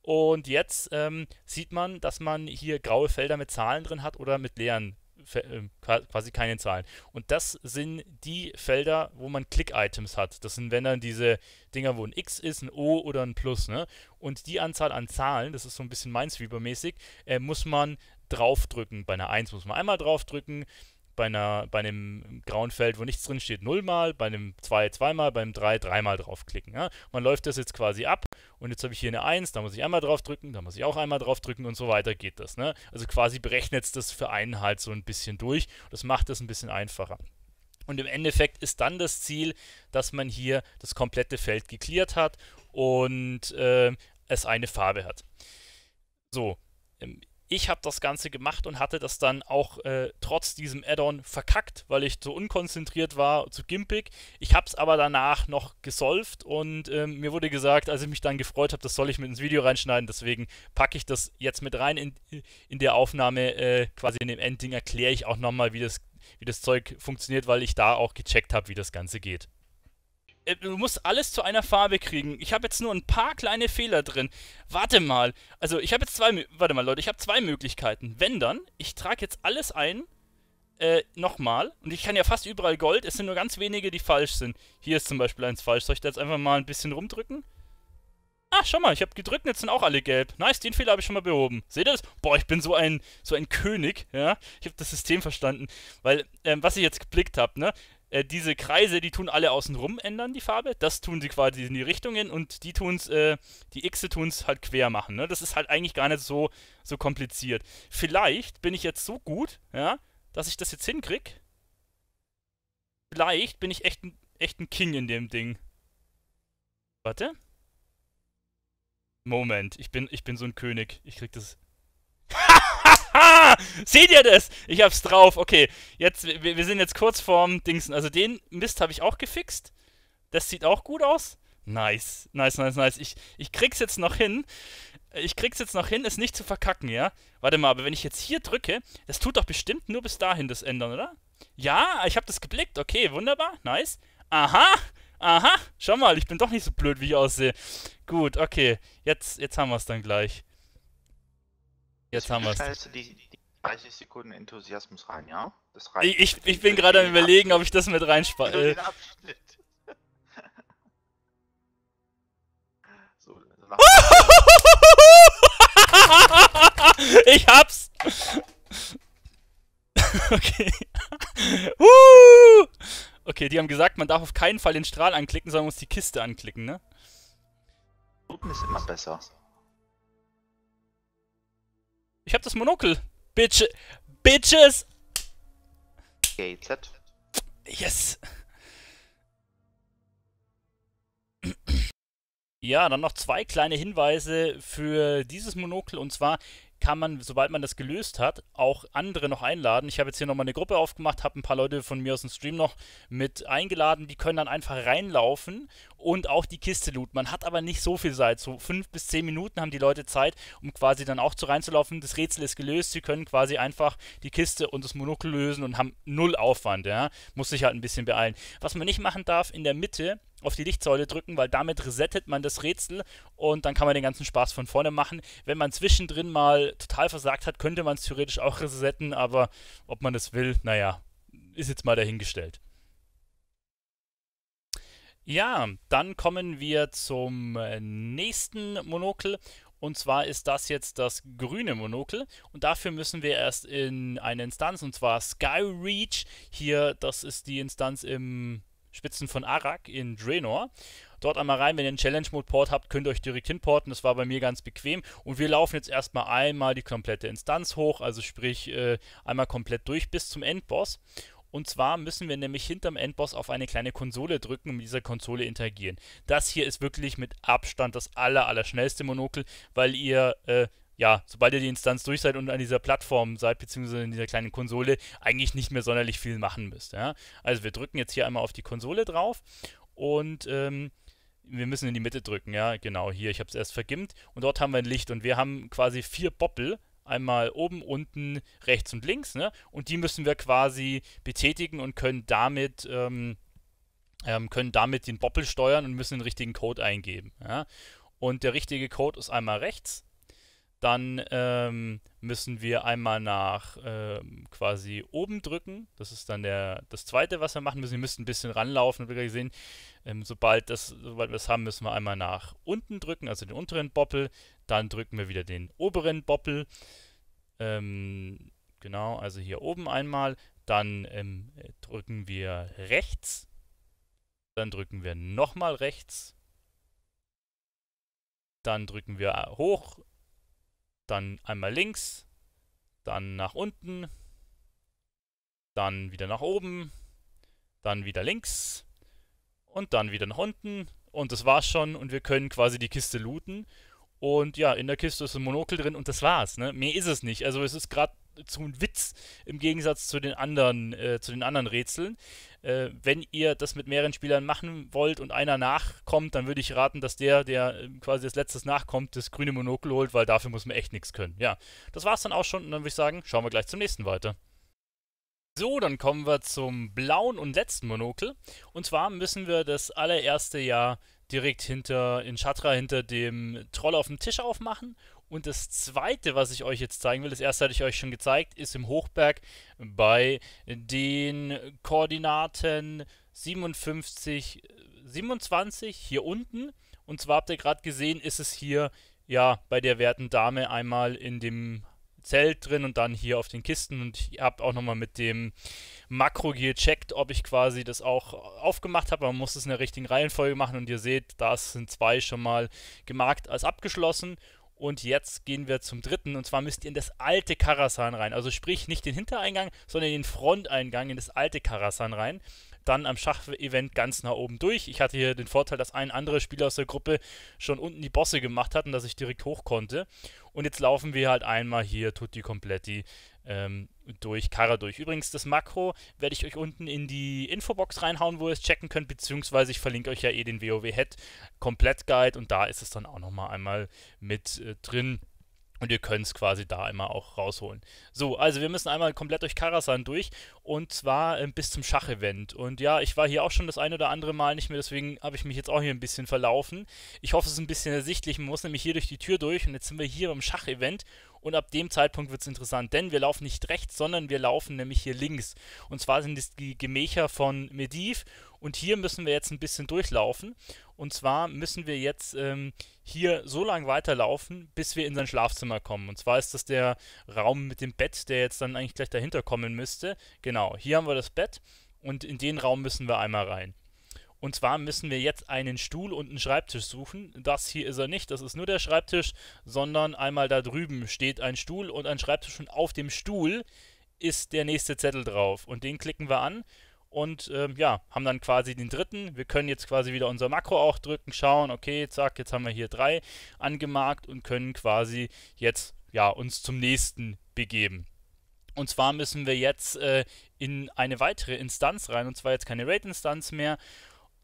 Speaker 1: Und jetzt ähm, sieht man, dass man hier graue Felder mit Zahlen drin hat oder mit leeren ähm, quasi keine Zahlen. Und das sind die Felder, wo man Click-Items hat. Das sind, wenn dann diese Dinger, wo ein X ist, ein O oder ein Plus. Ne? Und die Anzahl an Zahlen, das ist so ein bisschen Minesweeper-mäßig, äh, muss man draufdrücken. Bei einer 1 muss man einmal draufdrücken bei, einer, bei einem grauen Feld, wo nichts drin steht, nullmal, bei einem 2 zwei, zweimal, beim 3 drei, dreimal draufklicken. Ja? Man läuft das jetzt quasi ab und jetzt habe ich hier eine 1, da muss ich einmal drauf drücken, da muss ich auch einmal drauf drücken und so weiter geht das. Ne? Also quasi berechnet es das für einen halt so ein bisschen durch. Das macht es ein bisschen einfacher. Und im Endeffekt ist dann das Ziel, dass man hier das komplette Feld geklärt hat und äh, es eine Farbe hat. So, ähm, ich habe das Ganze gemacht und hatte das dann auch äh, trotz diesem Add-on verkackt, weil ich zu unkonzentriert war, zu gimpig. Ich habe es aber danach noch gesolved und ähm, mir wurde gesagt, als ich mich dann gefreut habe, das soll ich mit ins Video reinschneiden. Deswegen packe ich das jetzt mit rein in, in der Aufnahme. Äh, quasi in dem Endding erkläre ich auch nochmal, wie das, wie das Zeug funktioniert, weil ich da auch gecheckt habe, wie das Ganze geht. Äh, du musst alles zu einer Farbe kriegen. Ich habe jetzt nur ein paar kleine Fehler drin. Warte mal. Also ich habe jetzt zwei, warte mal Leute, ich habe zwei Möglichkeiten. Wenn dann, ich trage jetzt alles ein, äh, nochmal. Und ich kann ja fast überall Gold, es sind nur ganz wenige, die falsch sind. Hier ist zum Beispiel eins falsch. Soll ich da jetzt einfach mal ein bisschen rumdrücken? Ah, schau mal, ich habe gedrückt und jetzt sind auch alle gelb. Nice, den Fehler habe ich schon mal behoben. Seht ihr das? Boah, ich bin so ein so ein König, ja. Ich habe das System verstanden, weil ähm, was ich jetzt geblickt habe, ne? Äh, diese Kreise, die tun alle außenrum ändern die Farbe. Das tun sie quasi in die Richtungen und die tun's, äh, die Xe tun's halt quer machen. Ne? Das ist halt eigentlich gar nicht so, so kompliziert. Vielleicht bin ich jetzt so gut, ja, dass ich das jetzt hinkrieg. Vielleicht bin ich echt, echt ein King in dem Ding. Warte. Moment, ich bin, ich bin so ein König. Ich krieg das. Haha! Seht ihr das? Ich hab's drauf. Okay, jetzt, wir, wir sind jetzt kurz vorm Dingsen. Also den Mist habe ich auch gefixt. Das sieht auch gut aus. Nice, nice, nice, nice. Ich, ich krieg's jetzt noch hin. Ich krieg's jetzt noch hin, es nicht zu verkacken, ja? Warte mal, aber wenn ich jetzt hier drücke, das tut doch bestimmt nur bis dahin das ändern, oder? Ja, ich habe das geblickt. Okay, wunderbar, nice. Aha, aha, schau mal, ich bin doch nicht so blöd, wie ich aussehe. Gut, okay, jetzt, jetzt haben wir es dann gleich. Jetzt haben wir es. Die, die 30 Sekunden Enthusiasmus rein, ja? Das reicht. Ich, ich, ich bin gerade am überlegen, ob ich das mit reinspanne. Genau, äh. so, ich hab's! okay. Okay, die haben gesagt, man darf auf keinen Fall den Strahl anklicken, sondern muss die Kiste anklicken, ne? Oben ist immer besser. Ich hab das Monokel. Bitch. Bitches. Z. Yes. Ja, dann noch zwei kleine Hinweise für dieses Monokel und zwar kann man, sobald man das gelöst hat, auch andere noch einladen. Ich habe jetzt hier nochmal eine Gruppe aufgemacht, habe ein paar Leute von mir aus dem Stream noch mit eingeladen. Die können dann einfach reinlaufen und auch die Kiste looten. Man hat aber nicht so viel Zeit. So fünf bis zehn Minuten haben die Leute Zeit, um quasi dann auch zu reinzulaufen. Das Rätsel ist gelöst. Sie können quasi einfach die Kiste und das Monokel lösen und haben null Aufwand. Ja? Muss sich halt ein bisschen beeilen. Was man nicht machen darf, in der Mitte auf die Lichtsäule drücken, weil damit resettet man das Rätsel und dann kann man den ganzen Spaß von vorne machen. Wenn man zwischendrin mal total versagt hat, könnte man es theoretisch auch resetten, aber ob man das will, naja, ist jetzt mal dahingestellt. Ja, dann kommen wir zum äh, nächsten Monokel und zwar ist das jetzt das grüne Monokel. Und dafür müssen wir erst in eine Instanz, und zwar Skyreach. Hier, das ist die Instanz im Spitzen von Arak in Draenor. Dort einmal rein, wenn ihr einen Challenge-Mode-Port habt, könnt ihr euch direkt hinporten. Das war bei mir ganz bequem. Und wir laufen jetzt erstmal einmal die komplette Instanz hoch, also sprich äh, einmal komplett durch bis zum Endboss. Und zwar müssen wir nämlich hinterm Endboss auf eine kleine Konsole drücken und mit dieser Konsole interagieren. Das hier ist wirklich mit Abstand das aller, aller schnellste Monokel, weil ihr äh, ja, sobald ihr die Instanz durch seid und an dieser Plattform seid, beziehungsweise in dieser kleinen Konsole, eigentlich nicht mehr sonderlich viel machen müsst. Ja? Also wir drücken jetzt hier einmal auf die Konsole drauf und ähm, wir müssen in die Mitte drücken, ja, genau, hier, ich habe es erst vergimmt und dort haben wir ein Licht und wir haben quasi vier Boppel, einmal oben, unten, rechts und links, ne? Und die müssen wir quasi betätigen und können damit, ähm, ähm, können damit den Boppel steuern und müssen den richtigen Code eingeben, ja? Und der richtige Code ist einmal rechts dann ähm, müssen wir einmal nach ähm, quasi oben drücken. Das ist dann der, das zweite, was wir machen müssen. Wir müssen ein bisschen ranlaufen, habt ihr gesehen. Ähm, sobald, das, sobald wir es haben, müssen wir einmal nach unten drücken, also den unteren Boppel. Dann drücken wir wieder den oberen Boppel. Ähm, genau, also hier oben einmal. Dann ähm, drücken wir rechts. Dann drücken wir nochmal rechts. Dann drücken wir äh, hoch, dann einmal links, dann nach unten, dann wieder nach oben, dann wieder links und dann wieder nach unten. Und das war's schon und wir können quasi die Kiste looten. Und ja, in der Kiste ist ein Monokel drin und das war's. Ne? Mehr ist es nicht. Also es ist gerade zu einem Witz im Gegensatz zu den anderen, äh, zu den anderen Rätseln. Äh, wenn ihr das mit mehreren Spielern machen wollt und einer nachkommt, dann würde ich raten, dass der, der ähm, quasi als letztes nachkommt, das grüne Monokel holt, weil dafür muss man echt nichts können. Ja, das war's dann auch schon und dann würde ich sagen, schauen wir gleich zum nächsten weiter. So, dann kommen wir zum blauen und letzten Monokel. Und zwar müssen wir das allererste Jahr direkt hinter, in Chatra hinter dem Troll auf dem Tisch aufmachen und das zweite, was ich euch jetzt zeigen will, das erste hatte ich euch schon gezeigt, ist im Hochberg bei den Koordinaten 57, 27 hier unten. Und zwar habt ihr gerade gesehen, ist es hier ja bei der werten Dame einmal in dem Zelt drin und dann hier auf den Kisten. Und ich habe auch nochmal mit dem Makro gecheckt, ob ich quasi das auch aufgemacht habe. Man muss es in der richtigen Reihenfolge machen und ihr seht, da sind zwei schon mal gemarkt als abgeschlossen. Und jetzt gehen wir zum dritten. Und zwar müsst ihr in das alte Karasan rein. Also sprich nicht den Hintereingang, sondern den Fronteingang in das alte Karasan rein. Dann am Schachevent ganz nach oben durch. Ich hatte hier den Vorteil, dass ein anderer Spieler aus der Gruppe schon unten die Bosse gemacht hat und dass ich direkt hoch konnte. Und jetzt laufen wir halt einmal hier tutti Kompletti ähm, durch Kara durch. Übrigens, das Makro werde ich euch unten in die Infobox reinhauen, wo ihr es checken könnt, beziehungsweise ich verlinke euch ja eh den WoW-Head Komplett-Guide und da ist es dann auch nochmal einmal mit äh, drin. Und ihr könnt es quasi da immer auch rausholen. So, also wir müssen einmal komplett durch Karasan durch. Und zwar ähm, bis zum Schachevent. Und ja, ich war hier auch schon das ein oder andere Mal nicht mehr, deswegen habe ich mich jetzt auch hier ein bisschen verlaufen. Ich hoffe, es ist ein bisschen ersichtlich. Man muss nämlich hier durch die Tür durch. Und jetzt sind wir hier beim Schachevent. Und ab dem Zeitpunkt wird es interessant, denn wir laufen nicht rechts, sondern wir laufen nämlich hier links. Und zwar sind es die Gemächer von Mediv. Und hier müssen wir jetzt ein bisschen durchlaufen. Und zwar müssen wir jetzt ähm, hier so lange weiterlaufen, bis wir in sein Schlafzimmer kommen. Und zwar ist das der Raum mit dem Bett, der jetzt dann eigentlich gleich dahinter kommen müsste. Genau, hier haben wir das Bett. Und in den Raum müssen wir einmal rein. Und zwar müssen wir jetzt einen Stuhl und einen Schreibtisch suchen. Das hier ist er nicht, das ist nur der Schreibtisch, sondern einmal da drüben steht ein Stuhl und ein Schreibtisch und auf dem Stuhl ist der nächste Zettel drauf. Und den klicken wir an und ähm, ja, haben dann quasi den dritten. Wir können jetzt quasi wieder unser Makro auch drücken, schauen, okay, zack, jetzt haben wir hier drei angemarkt und können quasi jetzt ja, uns zum nächsten begeben. Und zwar müssen wir jetzt äh, in eine weitere Instanz rein, und zwar jetzt keine Rate-Instanz mehr,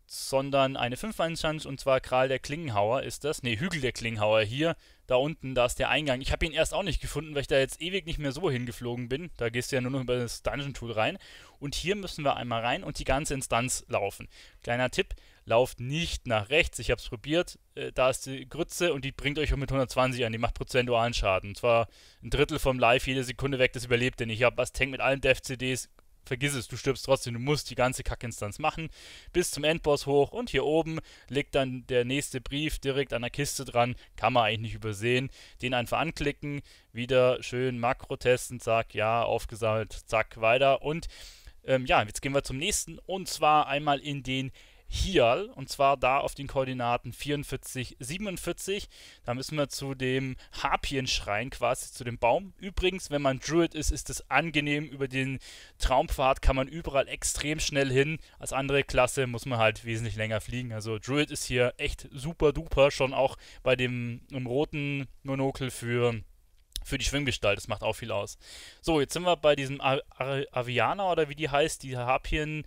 Speaker 1: sondern eine Fünfmannschanz und zwar Kral der Klingenhauer ist das. Ne, Hügel der Klingenhauer hier. Da unten, da ist der Eingang. Ich habe ihn erst auch nicht gefunden, weil ich da jetzt ewig nicht mehr so hingeflogen bin. Da gehst du ja nur noch über das Dungeon-Tool rein. Und hier müssen wir einmal rein und die ganze Instanz laufen. Kleiner Tipp, lauft nicht nach rechts. Ich habe es probiert. Äh, da ist die Grütze und die bringt euch auch mit 120 an. Die macht prozentualen Schaden. Und zwar ein Drittel vom Live jede Sekunde weg, das überlebt ihr nicht. Ich habe was Tank mit allen Dev-CDs vergiss es, du stirbst trotzdem, du musst die ganze Kackinstanz machen, bis zum Endboss hoch und hier oben liegt dann der nächste Brief direkt an der Kiste dran, kann man eigentlich nicht übersehen, den einfach anklicken, wieder schön Makro testen, zack, ja, aufgesammelt, zack, weiter und ähm, ja, jetzt gehen wir zum nächsten und zwar einmal in den Hial und zwar da auf den Koordinaten 44, 47. Da müssen wir zu dem Harpienschrein quasi, zu dem Baum. Übrigens, wenn man Druid ist, ist es angenehm. Über den Traumpfad kann man überall extrem schnell hin. Als andere Klasse muss man halt wesentlich länger fliegen. Also Druid ist hier echt super duper, schon auch bei dem roten Monokel für für die Schwimmgestalt. Das macht auch viel aus. So, jetzt sind wir bei diesem Aviana oder wie die heißt, die Harpien,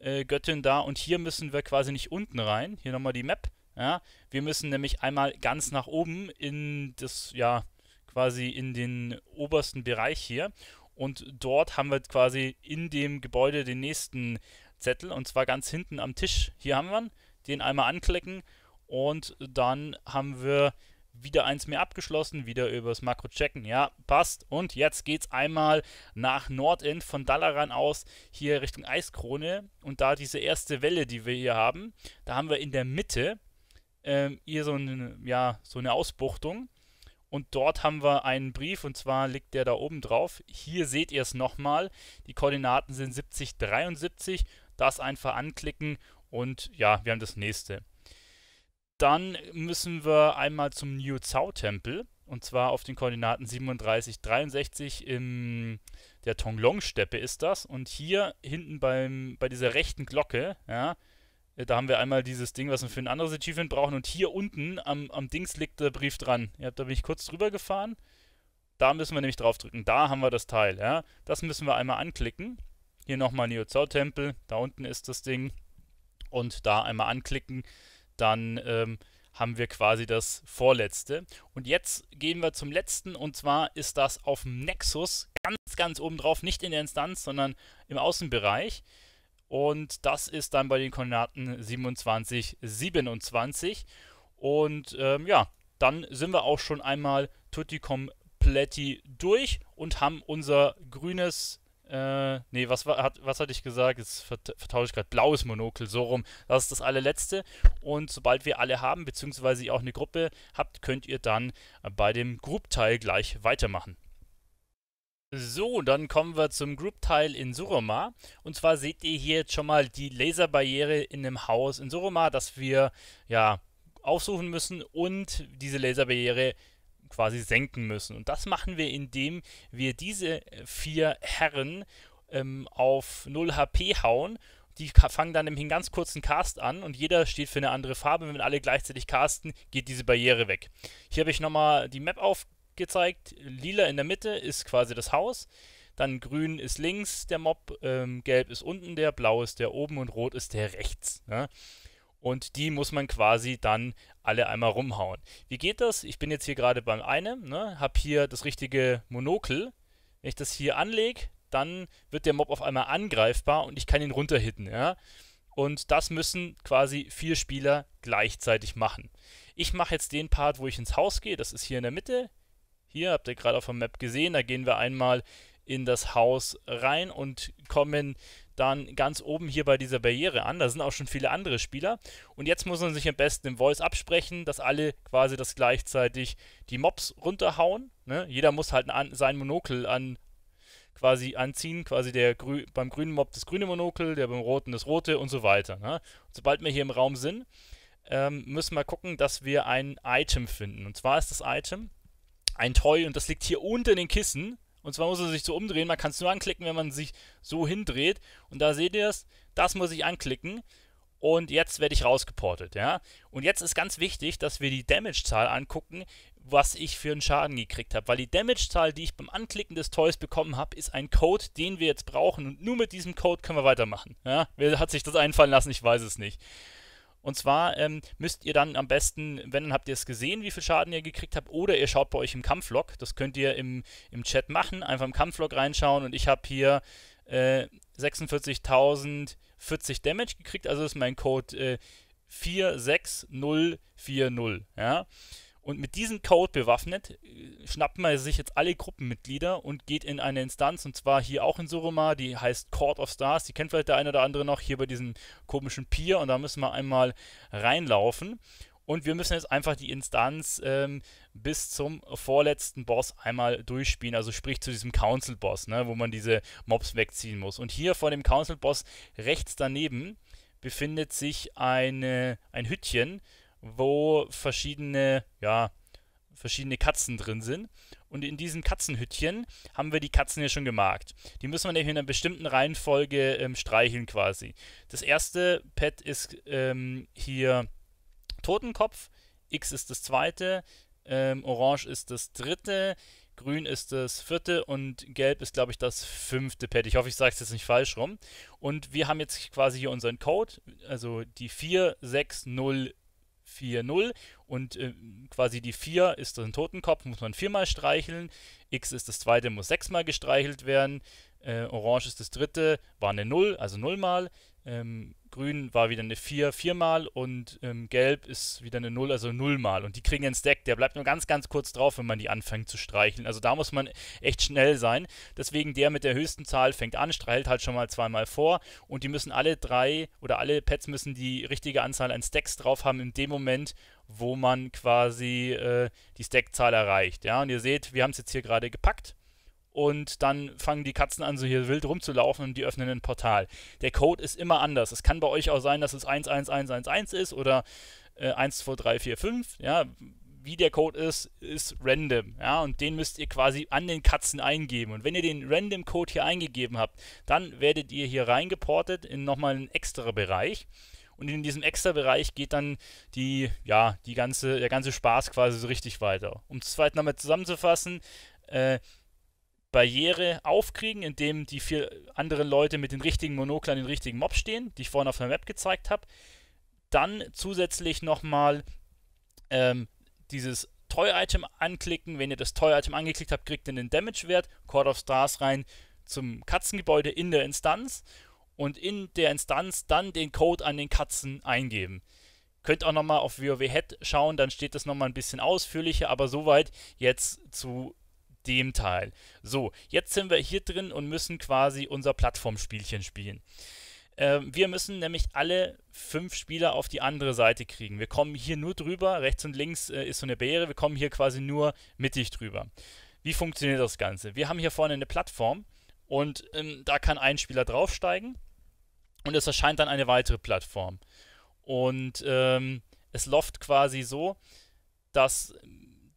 Speaker 1: äh, Göttin da und hier müssen wir quasi nicht unten rein. Hier nochmal die Map. Ja, wir müssen nämlich einmal ganz nach oben in das, ja, quasi in den obersten Bereich hier. Und dort haben wir quasi in dem Gebäude den nächsten Zettel und zwar ganz hinten am Tisch. Hier haben wir ihn. Den einmal anklicken und dann haben wir wieder eins mehr abgeschlossen, wieder übers Makro checken. Ja, passt. Und jetzt geht's einmal nach Nordend von Dalaran aus hier Richtung Eiskrone. Und da diese erste Welle, die wir hier haben, da haben wir in der Mitte ähm, hier so eine, ja, so eine Ausbuchtung. Und dort haben wir einen Brief und zwar liegt der da oben drauf. Hier seht ihr es nochmal. Die Koordinaten sind 70, 73. Das einfach anklicken und ja, wir haben das nächste. Dann müssen wir einmal zum New Zhao Tempel und zwar auf den Koordinaten 37, 63 in der Tonglong-Steppe ist das. Und hier hinten beim, bei dieser rechten Glocke, ja, äh, da haben wir einmal dieses Ding, was wir für ein anderes Achievement brauchen. Und hier unten am, am Dings liegt der Brief dran. Ihr habt da bin ich kurz drüber gefahren. Da müssen wir nämlich drauf drücken. Da haben wir das Teil. Ja. Das müssen wir einmal anklicken. Hier nochmal Neo Zhao Tempel. Da unten ist das Ding. Und da einmal anklicken dann ähm, haben wir quasi das vorletzte. Und jetzt gehen wir zum letzten und zwar ist das auf dem Nexus ganz, ganz oben drauf, nicht in der Instanz, sondern im Außenbereich. Und das ist dann bei den Koordinaten 27, 27. Und ähm, ja, dann sind wir auch schon einmal Tutti Completi durch und haben unser grünes äh, nee, was, hat, was hatte ich gesagt? Jetzt vertausche ich gerade blaues Monokel, so rum. Das ist das allerletzte. Und sobald wir alle haben, beziehungsweise ihr auch eine Gruppe habt, könnt ihr dann bei dem Group-Teil gleich weitermachen. So, dann kommen wir zum Group-Teil in Suroma. Und zwar seht ihr hier jetzt schon mal die Laserbarriere in einem Haus in Suroma, das wir ja aufsuchen müssen und diese Laserbarriere quasi senken müssen. Und das machen wir, indem wir diese äh, vier Herren ähm, auf 0 HP hauen. Die fangen dann nämlich einen ganz kurzen Cast an und jeder steht für eine andere Farbe. Wenn alle gleichzeitig casten, geht diese Barriere weg. Hier habe ich nochmal die Map aufgezeigt. Lila in der Mitte ist quasi das Haus. Dann grün ist links der Mob, ähm, gelb ist unten der, blau ist der oben und rot ist der rechts. Ne? und die muss man quasi dann alle einmal rumhauen. Wie geht das? Ich bin jetzt hier gerade beim einen, ne? habe hier das richtige Monokel. Wenn ich das hier anlege, dann wird der Mob auf einmal angreifbar und ich kann ihn runterhitten. Ja? Und das müssen quasi vier Spieler gleichzeitig machen. Ich mache jetzt den Part, wo ich ins Haus gehe. Das ist hier in der Mitte. Hier habt ihr gerade auf der Map gesehen. Da gehen wir einmal in das Haus rein und kommen dann ganz oben hier bei dieser Barriere an. Da sind auch schon viele andere Spieler. Und jetzt muss man sich am besten im Voice absprechen, dass alle quasi das gleichzeitig die Mobs runterhauen. Ne? Jeder muss halt an, sein Monokel an quasi anziehen, quasi der grü beim grünen Mob das grüne Monokel, der beim roten das rote und so weiter. Ne? Und sobald wir hier im Raum sind, ähm, müssen wir gucken, dass wir ein Item finden. Und zwar ist das Item ein Toy und das liegt hier unter den Kissen. Und zwar muss er sich so umdrehen, man kann es nur anklicken, wenn man sich so hindreht. Und da seht ihr es, das muss ich anklicken. Und jetzt werde ich rausgeportet, ja. Und jetzt ist ganz wichtig, dass wir die Damage-Zahl angucken, was ich für einen Schaden gekriegt habe. Weil die Damage-Zahl, die ich beim Anklicken des Toys bekommen habe, ist ein Code, den wir jetzt brauchen. Und nur mit diesem Code können wir weitermachen. Ja? Wer hat sich das einfallen lassen? Ich weiß es nicht. Und zwar ähm, müsst ihr dann am besten, wenn dann habt ihr es gesehen, wie viel Schaden ihr gekriegt habt, oder ihr schaut bei euch im Kampflog. Das könnt ihr im, im Chat machen, einfach im Kampflog reinschauen. Und ich habe hier äh, 46.040 Damage gekriegt, also ist mein Code äh, 46040. Ja. Und mit diesem Code bewaffnet äh, schnappt man sich jetzt alle Gruppenmitglieder und geht in eine Instanz, und zwar hier auch in Suruma, die heißt Court of Stars. Die kennt vielleicht der eine oder andere noch hier bei diesem komischen Pier, und da müssen wir einmal reinlaufen. Und wir müssen jetzt einfach die Instanz ähm, bis zum vorletzten Boss einmal durchspielen, also sprich zu diesem Council-Boss, ne, wo man diese Mobs wegziehen muss. Und hier vor dem Council-Boss rechts daneben befindet sich eine, ein Hütchen, wo verschiedene, ja, verschiedene Katzen drin sind. Und in diesem Katzenhütchen haben wir die Katzen hier schon gemarkt. Die müssen wir nämlich in einer bestimmten Reihenfolge ähm, streicheln quasi. Das erste Pet ist ähm, hier Totenkopf, X ist das zweite, ähm, Orange ist das dritte, Grün ist das vierte und Gelb ist, glaube ich, das fünfte Pad. Ich hoffe, ich sage es jetzt nicht falsch rum. Und wir haben jetzt quasi hier unseren Code, also die 460 4-0 und äh, quasi die 4 ist ein Totenkopf, muss man viermal streicheln, X ist das zweite, muss sechsmal gestreichelt werden, äh, Orange ist das dritte, war eine 0, also nullmal, ähm, Grün war wieder eine 4 viermal und ähm, Gelb ist wieder eine 0, also 0 mal. Und die kriegen einen Stack, der bleibt nur ganz, ganz kurz drauf, wenn man die anfängt zu streicheln. Also da muss man echt schnell sein. Deswegen der mit der höchsten Zahl fängt an, streichelt halt schon mal zweimal vor und die müssen alle drei oder alle Pets müssen die richtige Anzahl an Stacks drauf haben in dem Moment, wo man quasi äh, die Stackzahl erreicht. Ja, und ihr seht, wir haben es jetzt hier gerade gepackt und dann fangen die Katzen an, so hier wild rumzulaufen und die öffnen ein Portal. Der Code ist immer anders. Es kann bei euch auch sein, dass es 11111 ist oder äh, 12345. Ja, wie der Code ist, ist random. Ja, und den müsst ihr quasi an den Katzen eingeben. Und wenn ihr den random Code hier eingegeben habt, dann werdet ihr hier reingeportet in nochmal einen extra Bereich. Und in diesem extra Bereich geht dann die, ja, die ganze, der ganze Spaß quasi so richtig weiter. Um es zweiten nochmal zusammenzufassen, äh, Barriere aufkriegen, indem die vier anderen Leute mit den richtigen Monoklern den richtigen Mob stehen, die ich vorhin auf der Map gezeigt habe. Dann zusätzlich nochmal ähm, dieses Toy-Item anklicken. Wenn ihr das Toy-Item angeklickt habt, kriegt ihr den Damage-Wert, Court of Stars rein zum Katzengebäude in der Instanz und in der Instanz dann den Code an den Katzen eingeben. Könnt auch nochmal auf WoW Head schauen, dann steht das nochmal ein bisschen ausführlicher, aber soweit jetzt zu dem Teil. So, jetzt sind wir hier drin und müssen quasi unser Plattformspielchen spielen. Ähm, wir müssen nämlich alle fünf Spieler auf die andere Seite kriegen. Wir kommen hier nur drüber, rechts und links äh, ist so eine Bäre, wir kommen hier quasi nur mittig drüber. Wie funktioniert das Ganze? Wir haben hier vorne eine Plattform und ähm, da kann ein Spieler draufsteigen und es erscheint dann eine weitere Plattform. Und ähm, es läuft quasi so, dass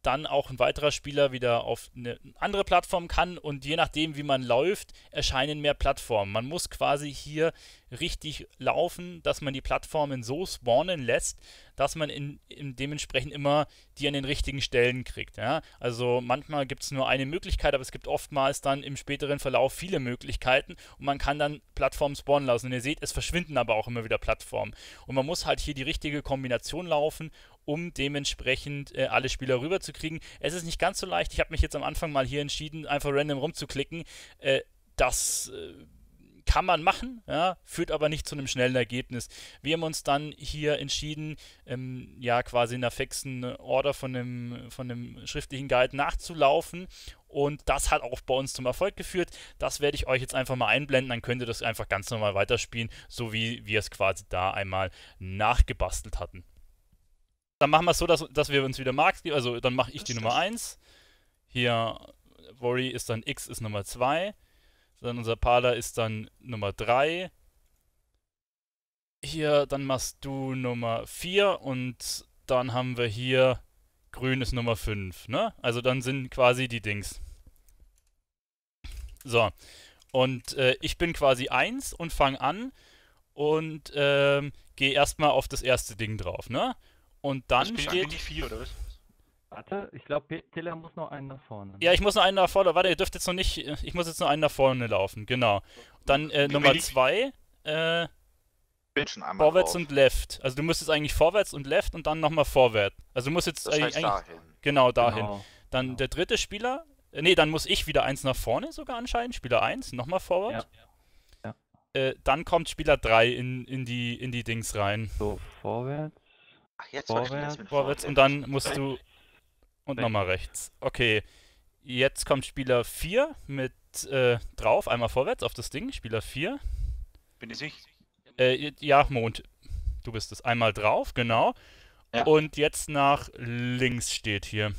Speaker 1: dann auch ein weiterer Spieler wieder auf eine andere Plattform kann und je nachdem, wie man läuft, erscheinen mehr Plattformen. Man muss quasi hier richtig laufen, dass man die Plattformen so spawnen lässt, dass man in, in dementsprechend immer die an den richtigen Stellen kriegt. Ja? Also manchmal gibt es nur eine Möglichkeit, aber es gibt oftmals dann im späteren Verlauf viele Möglichkeiten und man kann dann Plattformen spawnen lassen. Und ihr seht, es verschwinden aber auch immer wieder Plattformen. Und man muss halt hier die richtige Kombination laufen um dementsprechend äh, alle Spieler rüberzukriegen. Es ist nicht ganz so leicht. Ich habe mich jetzt am Anfang mal hier entschieden, einfach random rumzuklicken. Äh, das äh, kann man machen, ja, führt aber nicht zu einem schnellen Ergebnis. Wir haben uns dann hier entschieden, ähm, ja, quasi in der fixen Order von dem, von einem schriftlichen Guide nachzulaufen. Und das hat auch bei uns zum Erfolg geführt. Das werde ich euch jetzt einfach mal einblenden. Dann könnt ihr das einfach ganz normal weiterspielen, so wie wir es quasi da einmal nachgebastelt hatten dann machen wir es so, dass, dass wir uns wieder Marks geben. Also dann mache ich das die stimmt. Nummer 1. Hier, Worry ist dann X ist Nummer 2. Dann unser Parler ist dann Nummer 3. Hier, dann machst du Nummer 4 und dann haben wir hier Grün ist Nummer 5, ne? Also dann sind quasi die Dings. So. Und äh, ich bin quasi 1 und fange an und ähm, gehe erstmal auf das erste Ding drauf, ne? Und dann bin steht. Ich vier, oder was? Warte, ich glaube, Tiller muss noch einen nach vorne. Ja, ich muss noch einen nach vorne. Warte, ihr dürft jetzt noch nicht. Ich muss jetzt noch einen nach vorne laufen, genau. Dann äh, Nummer zwei. Äh, vorwärts drauf. und left. Also du musst jetzt eigentlich vorwärts und left und dann nochmal vorwärts. Also du musst jetzt das eigentlich, dahin. Genau, dahin. Genau. Dann genau. der dritte Spieler. Äh, nee, dann muss ich wieder eins nach vorne sogar anscheinend. Spieler 1, nochmal vorwärts. Ja. ja. Äh, dann kommt Spieler 3 in, in, die, in die Dings rein. So, vorwärts. Ach, jetzt vorwärts, vorwärts, vorwärts und dann musst du. Und nochmal rechts. Okay. Jetzt kommt Spieler 4 mit äh, drauf, einmal vorwärts auf das Ding. Spieler 4. Bin ich sicher? Äh, ja, Mond. Du bist es. Einmal drauf, genau. Ja. Und jetzt nach links steht hier.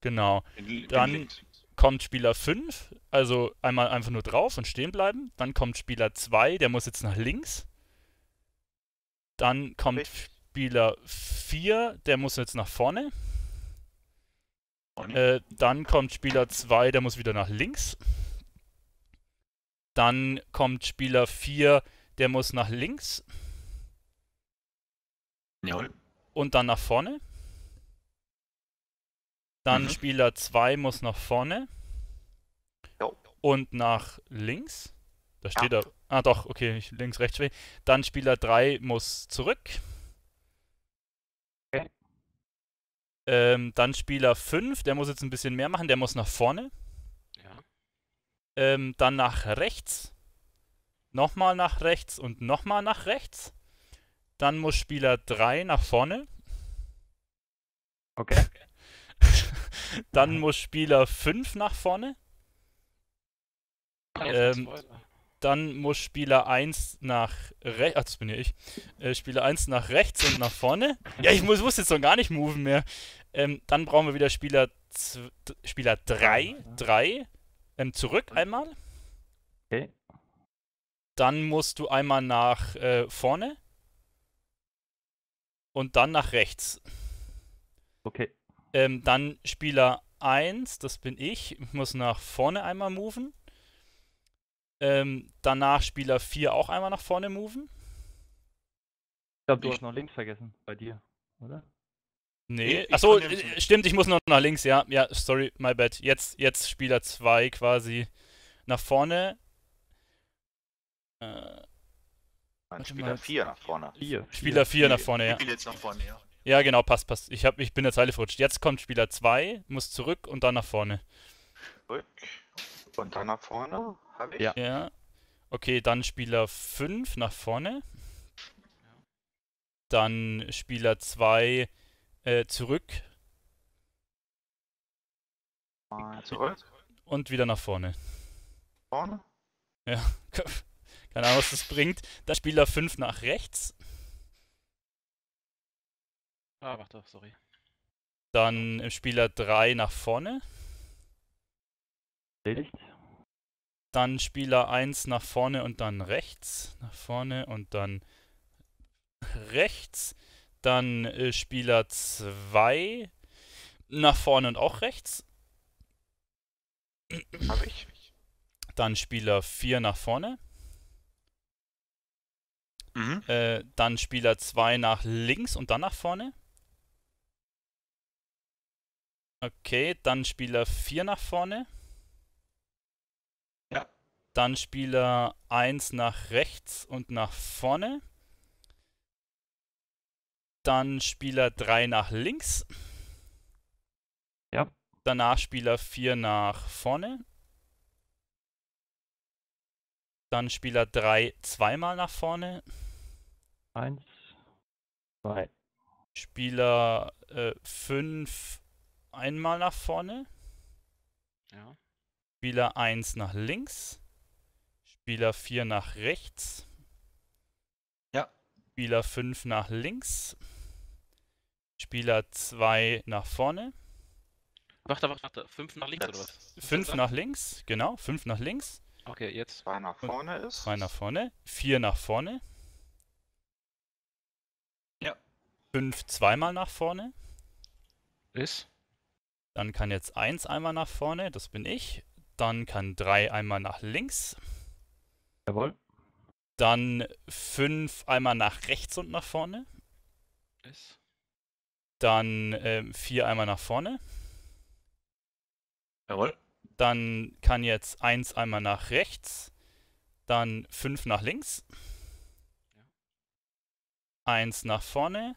Speaker 1: Genau. Dann kommt Spieler 5, also einmal einfach nur drauf und stehen bleiben. Dann kommt Spieler 2, der muss jetzt nach links. Dann kommt Spieler 4, der muss jetzt nach vorne. Äh, dann kommt Spieler 2, der muss wieder nach links. Dann kommt Spieler 4, der muss nach links. Jawohl. Und dann nach vorne. Dann mhm. Spieler 2 muss nach vorne. Jo. Und nach links. Da steht ja. er. Ah doch, okay, links, rechts. Dann Spieler 3 muss zurück. Ähm, dann Spieler 5, der muss jetzt ein bisschen mehr machen, der muss nach vorne. Ja. Ähm, dann nach rechts. Nochmal nach rechts und nochmal nach rechts. Dann muss Spieler 3 nach vorne. Okay. dann muss Spieler 5 nach vorne. Ähm, dann muss Spieler 1 nach rechts, ah, das bin ja ich, äh, Spieler 1 nach rechts und nach vorne. Ja, ich muss, wusste jetzt noch gar nicht moven mehr. Ähm, dann brauchen wir wieder Spieler, Spieler 3, 3 ähm, zurück einmal. Okay. Dann musst du einmal nach äh, vorne und dann nach rechts. Okay. Ähm, dann Spieler 1, das bin ich, muss nach vorne einmal moven. Ähm, danach Spieler 4 auch einmal nach vorne moven. Ich glaube, du hast noch links vergessen bei dir, oder? Nee, achso, äh, stimmt, ich muss noch nach links, ja. Ja, sorry, my bad. Jetzt, jetzt Spieler 2 quasi nach vorne. Äh, Spieler 4 nach vorne. Vier. Spieler 4 nach vorne, ja. Ich bin jetzt nach vorne, ja. Ja, genau, passt, passt. Ich, hab, ich bin der Zeile verrutscht. Jetzt kommt Spieler 2, muss zurück und dann nach vorne. Zurück und dann nach vorne. Habe ich? Ja. ja. Okay, dann Spieler 5 nach vorne. Dann Spieler 2 äh, zurück. Äh, zurück. Und wieder nach vorne. Vorne? Ja. Keine Ahnung, was das bringt. Dann Spieler 5 nach rechts. Ah, warte, sorry. Dann Spieler 3 nach vorne. Licht. Dann Spieler 1 nach vorne und dann rechts. Nach vorne und dann rechts. Dann äh, Spieler 2 nach vorne und auch rechts. Hab ich. Dann Spieler 4 nach vorne. Mhm. Äh, dann Spieler 2 nach links und dann nach vorne. Okay, dann Spieler 4 nach vorne. Dann Spieler 1 nach rechts und nach vorne. Dann Spieler 3 nach links. Ja. Danach Spieler 4 nach vorne. Dann Spieler 3 zweimal nach vorne. Eins, zwei. Spieler 5 äh, einmal nach vorne. Ja. Spieler 1 nach links. Spieler 4 nach rechts. Ja. Spieler 5 nach links. Spieler 2 nach vorne. Warte, warte, warte. 5 nach links oder was? 5 nach links, genau. 5 nach links. Okay, jetzt. 2 nach vorne ist. 2 nach vorne. 4 nach vorne. Ja. 5 zweimal nach vorne. Ist. Dann kann jetzt 1 einmal nach vorne, das bin ich. Dann kann 3 einmal nach links. Jawohl. Dann fünf einmal nach rechts und nach vorne. Yes. Dann äh, vier einmal nach vorne. Jawohl. Dann kann jetzt eins einmal nach rechts. Dann fünf nach links. Ja. Eins nach vorne.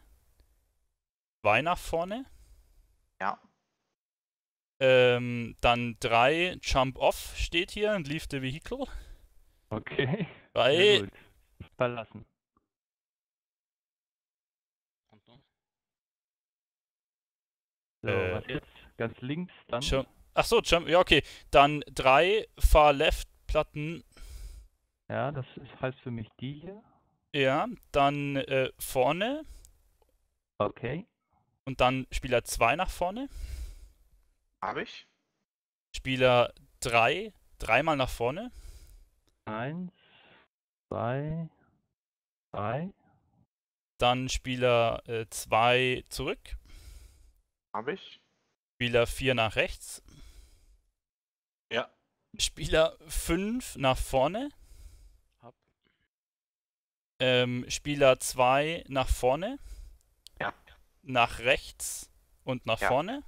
Speaker 1: Zwei nach vorne. Ja. Ähm, dann drei Jump Off steht hier und Leave the Vehicle. Okay. Weil. Verlassen. So, äh, was jetzt? Ganz links dann. Jump. Ach so, Jump. Ja, okay. Dann drei Far Left Platten. Ja, das ist, heißt für mich die hier. Ja, dann äh, vorne. Okay. Und dann Spieler 2 nach vorne. Habe ich. Spieler 3 drei, dreimal nach vorne. Eins, zwei, drei. Dann Spieler 2 äh, zurück. Hab ich. Spieler 4 nach rechts. Ja. Spieler 5 nach vorne. Hab. Ähm, Spieler 2 nach vorne. Ja. Nach rechts und nach ja. vorne.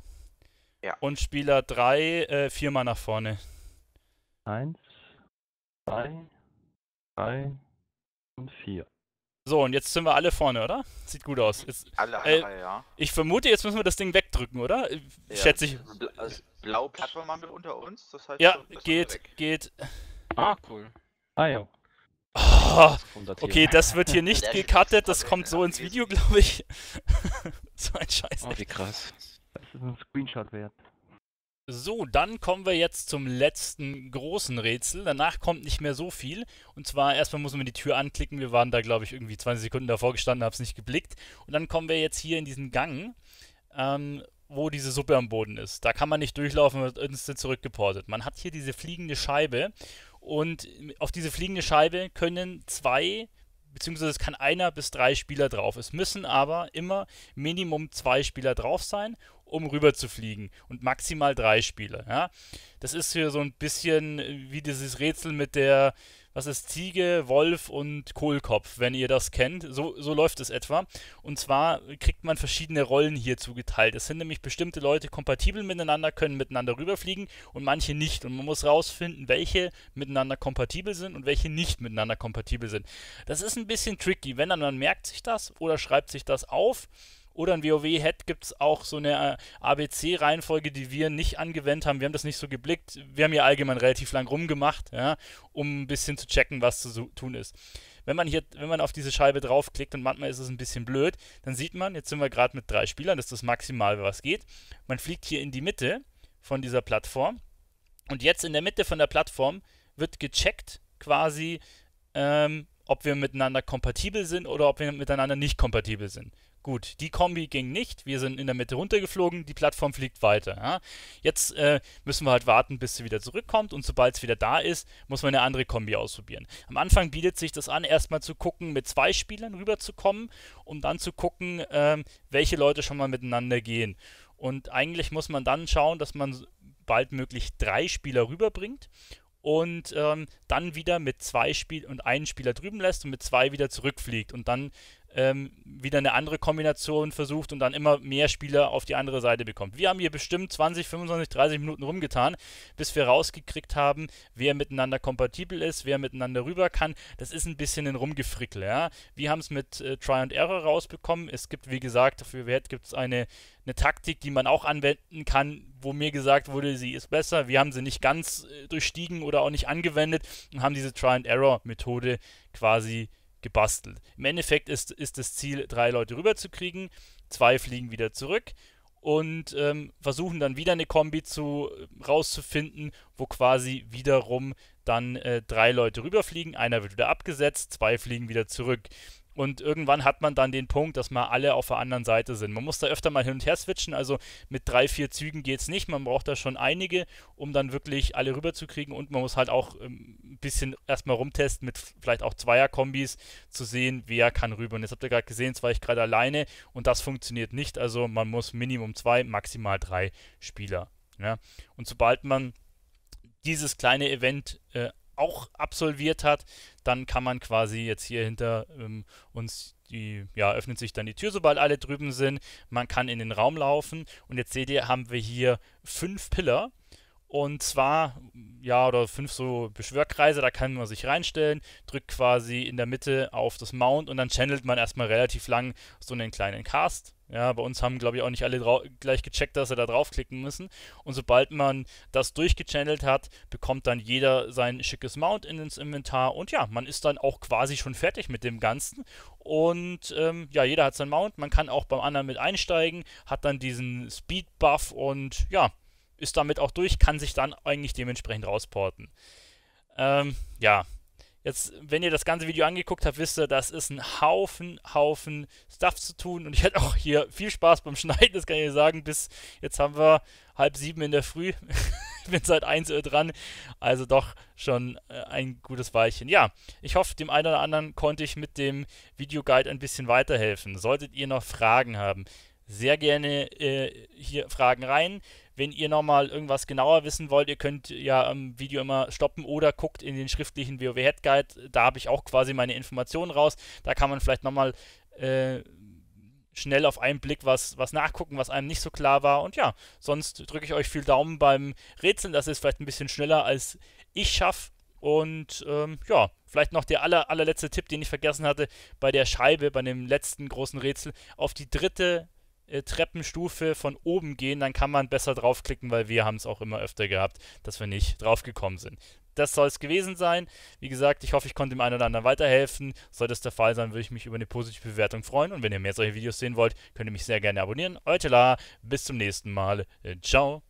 Speaker 1: Ja. Und Spieler 3 äh, viermal nach vorne. Eins, Drei, 3 und 4. So, und jetzt sind wir alle vorne, oder? Sieht gut aus. Jetzt, alle, alle, äh, ja. Ich vermute, jetzt müssen wir das Ding wegdrücken, oder? Ja, Schätze ich. Also, also, Blaue Plattform haben wir unter uns, das heißt. Ja, so, geht, geht. Ah, cool. Ah, ja. Oh, okay, das wird hier nicht gecuttet, das kommt so ins Video, glaube ich. so ein Scheiß. Oh, wie krass. Das ist ein Screenshot wert. So, dann kommen wir jetzt zum letzten großen Rätsel. Danach kommt nicht mehr so viel. Und zwar erstmal muss man die Tür anklicken. Wir waren da, glaube ich, irgendwie 20 Sekunden davor gestanden, habe es nicht geblickt. Und dann kommen wir jetzt hier in diesen Gang, ähm, wo diese Suppe am Boden ist. Da kann man nicht durchlaufen, wird instant zurückgeportet. Man hat hier diese fliegende Scheibe. Und auf diese fliegende Scheibe können zwei beziehungsweise es kann einer bis drei Spieler drauf. Es müssen aber immer Minimum zwei Spieler drauf sein um rüber zu fliegen. Und maximal drei Spiele. Ja? Das ist hier so ein bisschen wie dieses Rätsel mit der, was ist Ziege, Wolf und Kohlkopf, wenn ihr das kennt. So, so läuft es etwa. Und zwar kriegt man verschiedene Rollen hier zugeteilt. Es sind nämlich bestimmte Leute kompatibel miteinander, können miteinander rüberfliegen und manche nicht. Und man muss rausfinden, welche miteinander kompatibel sind und welche nicht miteinander kompatibel sind. Das ist ein bisschen tricky. Wenn dann man merkt sich das oder schreibt sich das auf oder ein WoW-Head gibt es auch so eine äh, ABC-Reihenfolge, die wir nicht angewendet haben. Wir haben das nicht so geblickt. Wir haben hier allgemein relativ lang rumgemacht, ja, um ein bisschen zu checken, was zu tun ist. Wenn man hier, wenn man auf diese Scheibe draufklickt und manchmal ist es ein bisschen blöd, dann sieht man, jetzt sind wir gerade mit drei Spielern, das ist das Maximal, was geht. Man fliegt hier in die Mitte von dieser Plattform und jetzt in der Mitte von der Plattform wird gecheckt quasi, ähm, ob wir miteinander kompatibel sind oder ob wir miteinander nicht kompatibel sind. Gut, die Kombi ging nicht. Wir sind in der Mitte runtergeflogen. Die Plattform fliegt weiter. Ja. Jetzt äh, müssen wir halt warten, bis sie wieder zurückkommt. Und sobald es wieder da ist, muss man eine andere Kombi ausprobieren. Am Anfang bietet sich das an, erstmal zu gucken, mit zwei Spielern rüberzukommen, um dann zu gucken, äh, welche Leute schon mal miteinander gehen. Und eigentlich muss man dann schauen, dass man baldmöglich drei Spieler rüberbringt und ähm, dann wieder mit zwei Spiel und einen Spieler drüben lässt und mit zwei wieder zurückfliegt und dann ähm, wieder eine andere Kombination versucht und dann immer mehr Spieler auf die andere Seite bekommt. Wir haben hier bestimmt 20, 25, 30 Minuten rumgetan, bis wir rausgekriegt haben, wer miteinander kompatibel ist, wer miteinander rüber kann. Das ist ein bisschen ein Rumgefrickel. Ja? Wir haben es mit äh, Try and Error rausbekommen. Es gibt, wie gesagt, dafür Wert gibt es eine, eine Taktik, die man auch anwenden kann, wo mir gesagt wurde, sie ist besser. Wir haben sie nicht ganz äh, durchstiegen oder auch nicht angewendet und haben diese Try and Error Methode quasi gebastelt. Im Endeffekt ist, ist das Ziel, drei Leute rüberzukriegen, zwei fliegen wieder zurück und ähm, versuchen dann wieder eine Kombi zu, äh, rauszufinden, wo quasi wiederum dann äh, drei Leute rüberfliegen, einer wird wieder abgesetzt, zwei fliegen wieder zurück. Und irgendwann hat man dann den Punkt, dass mal alle auf der anderen Seite sind. Man muss da öfter mal hin und her switchen. Also mit drei, vier Zügen geht es nicht. Man braucht da schon einige, um dann wirklich alle rüberzukriegen. Und man muss halt auch ähm, ein bisschen erstmal rumtesten mit vielleicht auch Zweierkombis, zu sehen, wer kann rüber. Und jetzt habt ihr gerade gesehen, jetzt war ich gerade alleine und das funktioniert nicht. Also man muss Minimum zwei, maximal drei Spieler. Ja? Und sobald man dieses kleine Event äh, auch absolviert hat, dann kann man quasi jetzt hier hinter ähm, uns die, ja, öffnet sich dann die Tür, sobald alle drüben sind. Man kann in den Raum laufen. Und jetzt seht ihr, haben wir hier fünf Pillar. Und zwar, ja, oder fünf so Beschwörkreise, da kann man sich reinstellen, drückt quasi in der Mitte auf das Mount und dann channelt man erstmal relativ lang so einen kleinen Cast ja, bei uns haben, glaube ich, auch nicht alle gleich gecheckt, dass sie da draufklicken müssen. Und sobald man das durchgechannelt hat, bekommt dann jeder sein schickes Mount in ins Inventar. Und ja, man ist dann auch quasi schon fertig mit dem Ganzen. Und ähm, ja, jeder hat sein Mount. Man kann auch beim anderen mit einsteigen, hat dann diesen Speed-Buff und ja, ist damit auch durch, kann sich dann eigentlich dementsprechend rausporten. Ähm, ja, Jetzt, wenn ihr das ganze Video angeguckt habt, wisst ihr, das ist ein Haufen, Haufen Stuff zu tun. Und ich hatte auch hier viel Spaß beim Schneiden, das kann ich sagen. Bis jetzt haben wir halb sieben in der Früh. ich bin seit eins Uhr dran. Also doch schon äh, ein gutes Weilchen. Ja, ich hoffe, dem einen oder anderen konnte ich mit dem Videoguide ein bisschen weiterhelfen. Solltet ihr noch Fragen haben, sehr gerne äh, hier Fragen rein. Wenn ihr nochmal irgendwas genauer wissen wollt, ihr könnt ja am Video immer stoppen oder guckt in den schriftlichen WoW Head Guide. Da habe ich auch quasi meine Informationen raus. Da kann man vielleicht nochmal äh, schnell auf einen Blick was, was nachgucken, was einem nicht so klar war. Und ja, sonst drücke ich euch viel Daumen beim Rätseln. Das ist vielleicht ein bisschen schneller, als ich schaffe. Und ähm, ja, vielleicht noch der aller, allerletzte Tipp, den ich vergessen hatte, bei der Scheibe, bei dem letzten großen Rätsel, auf die dritte äh, Treppenstufe von oben gehen, dann kann man besser draufklicken, weil wir haben es auch immer öfter gehabt, dass wir nicht draufgekommen sind. Das soll es gewesen sein. Wie gesagt, ich hoffe, ich konnte dem einen oder anderen weiterhelfen. Sollte es der Fall sein, würde ich mich über eine positive Bewertung freuen. Und wenn ihr mehr solche Videos sehen wollt, könnt ihr mich sehr gerne abonnieren. Euer Tela, bis zum nächsten Mal. Äh, ciao.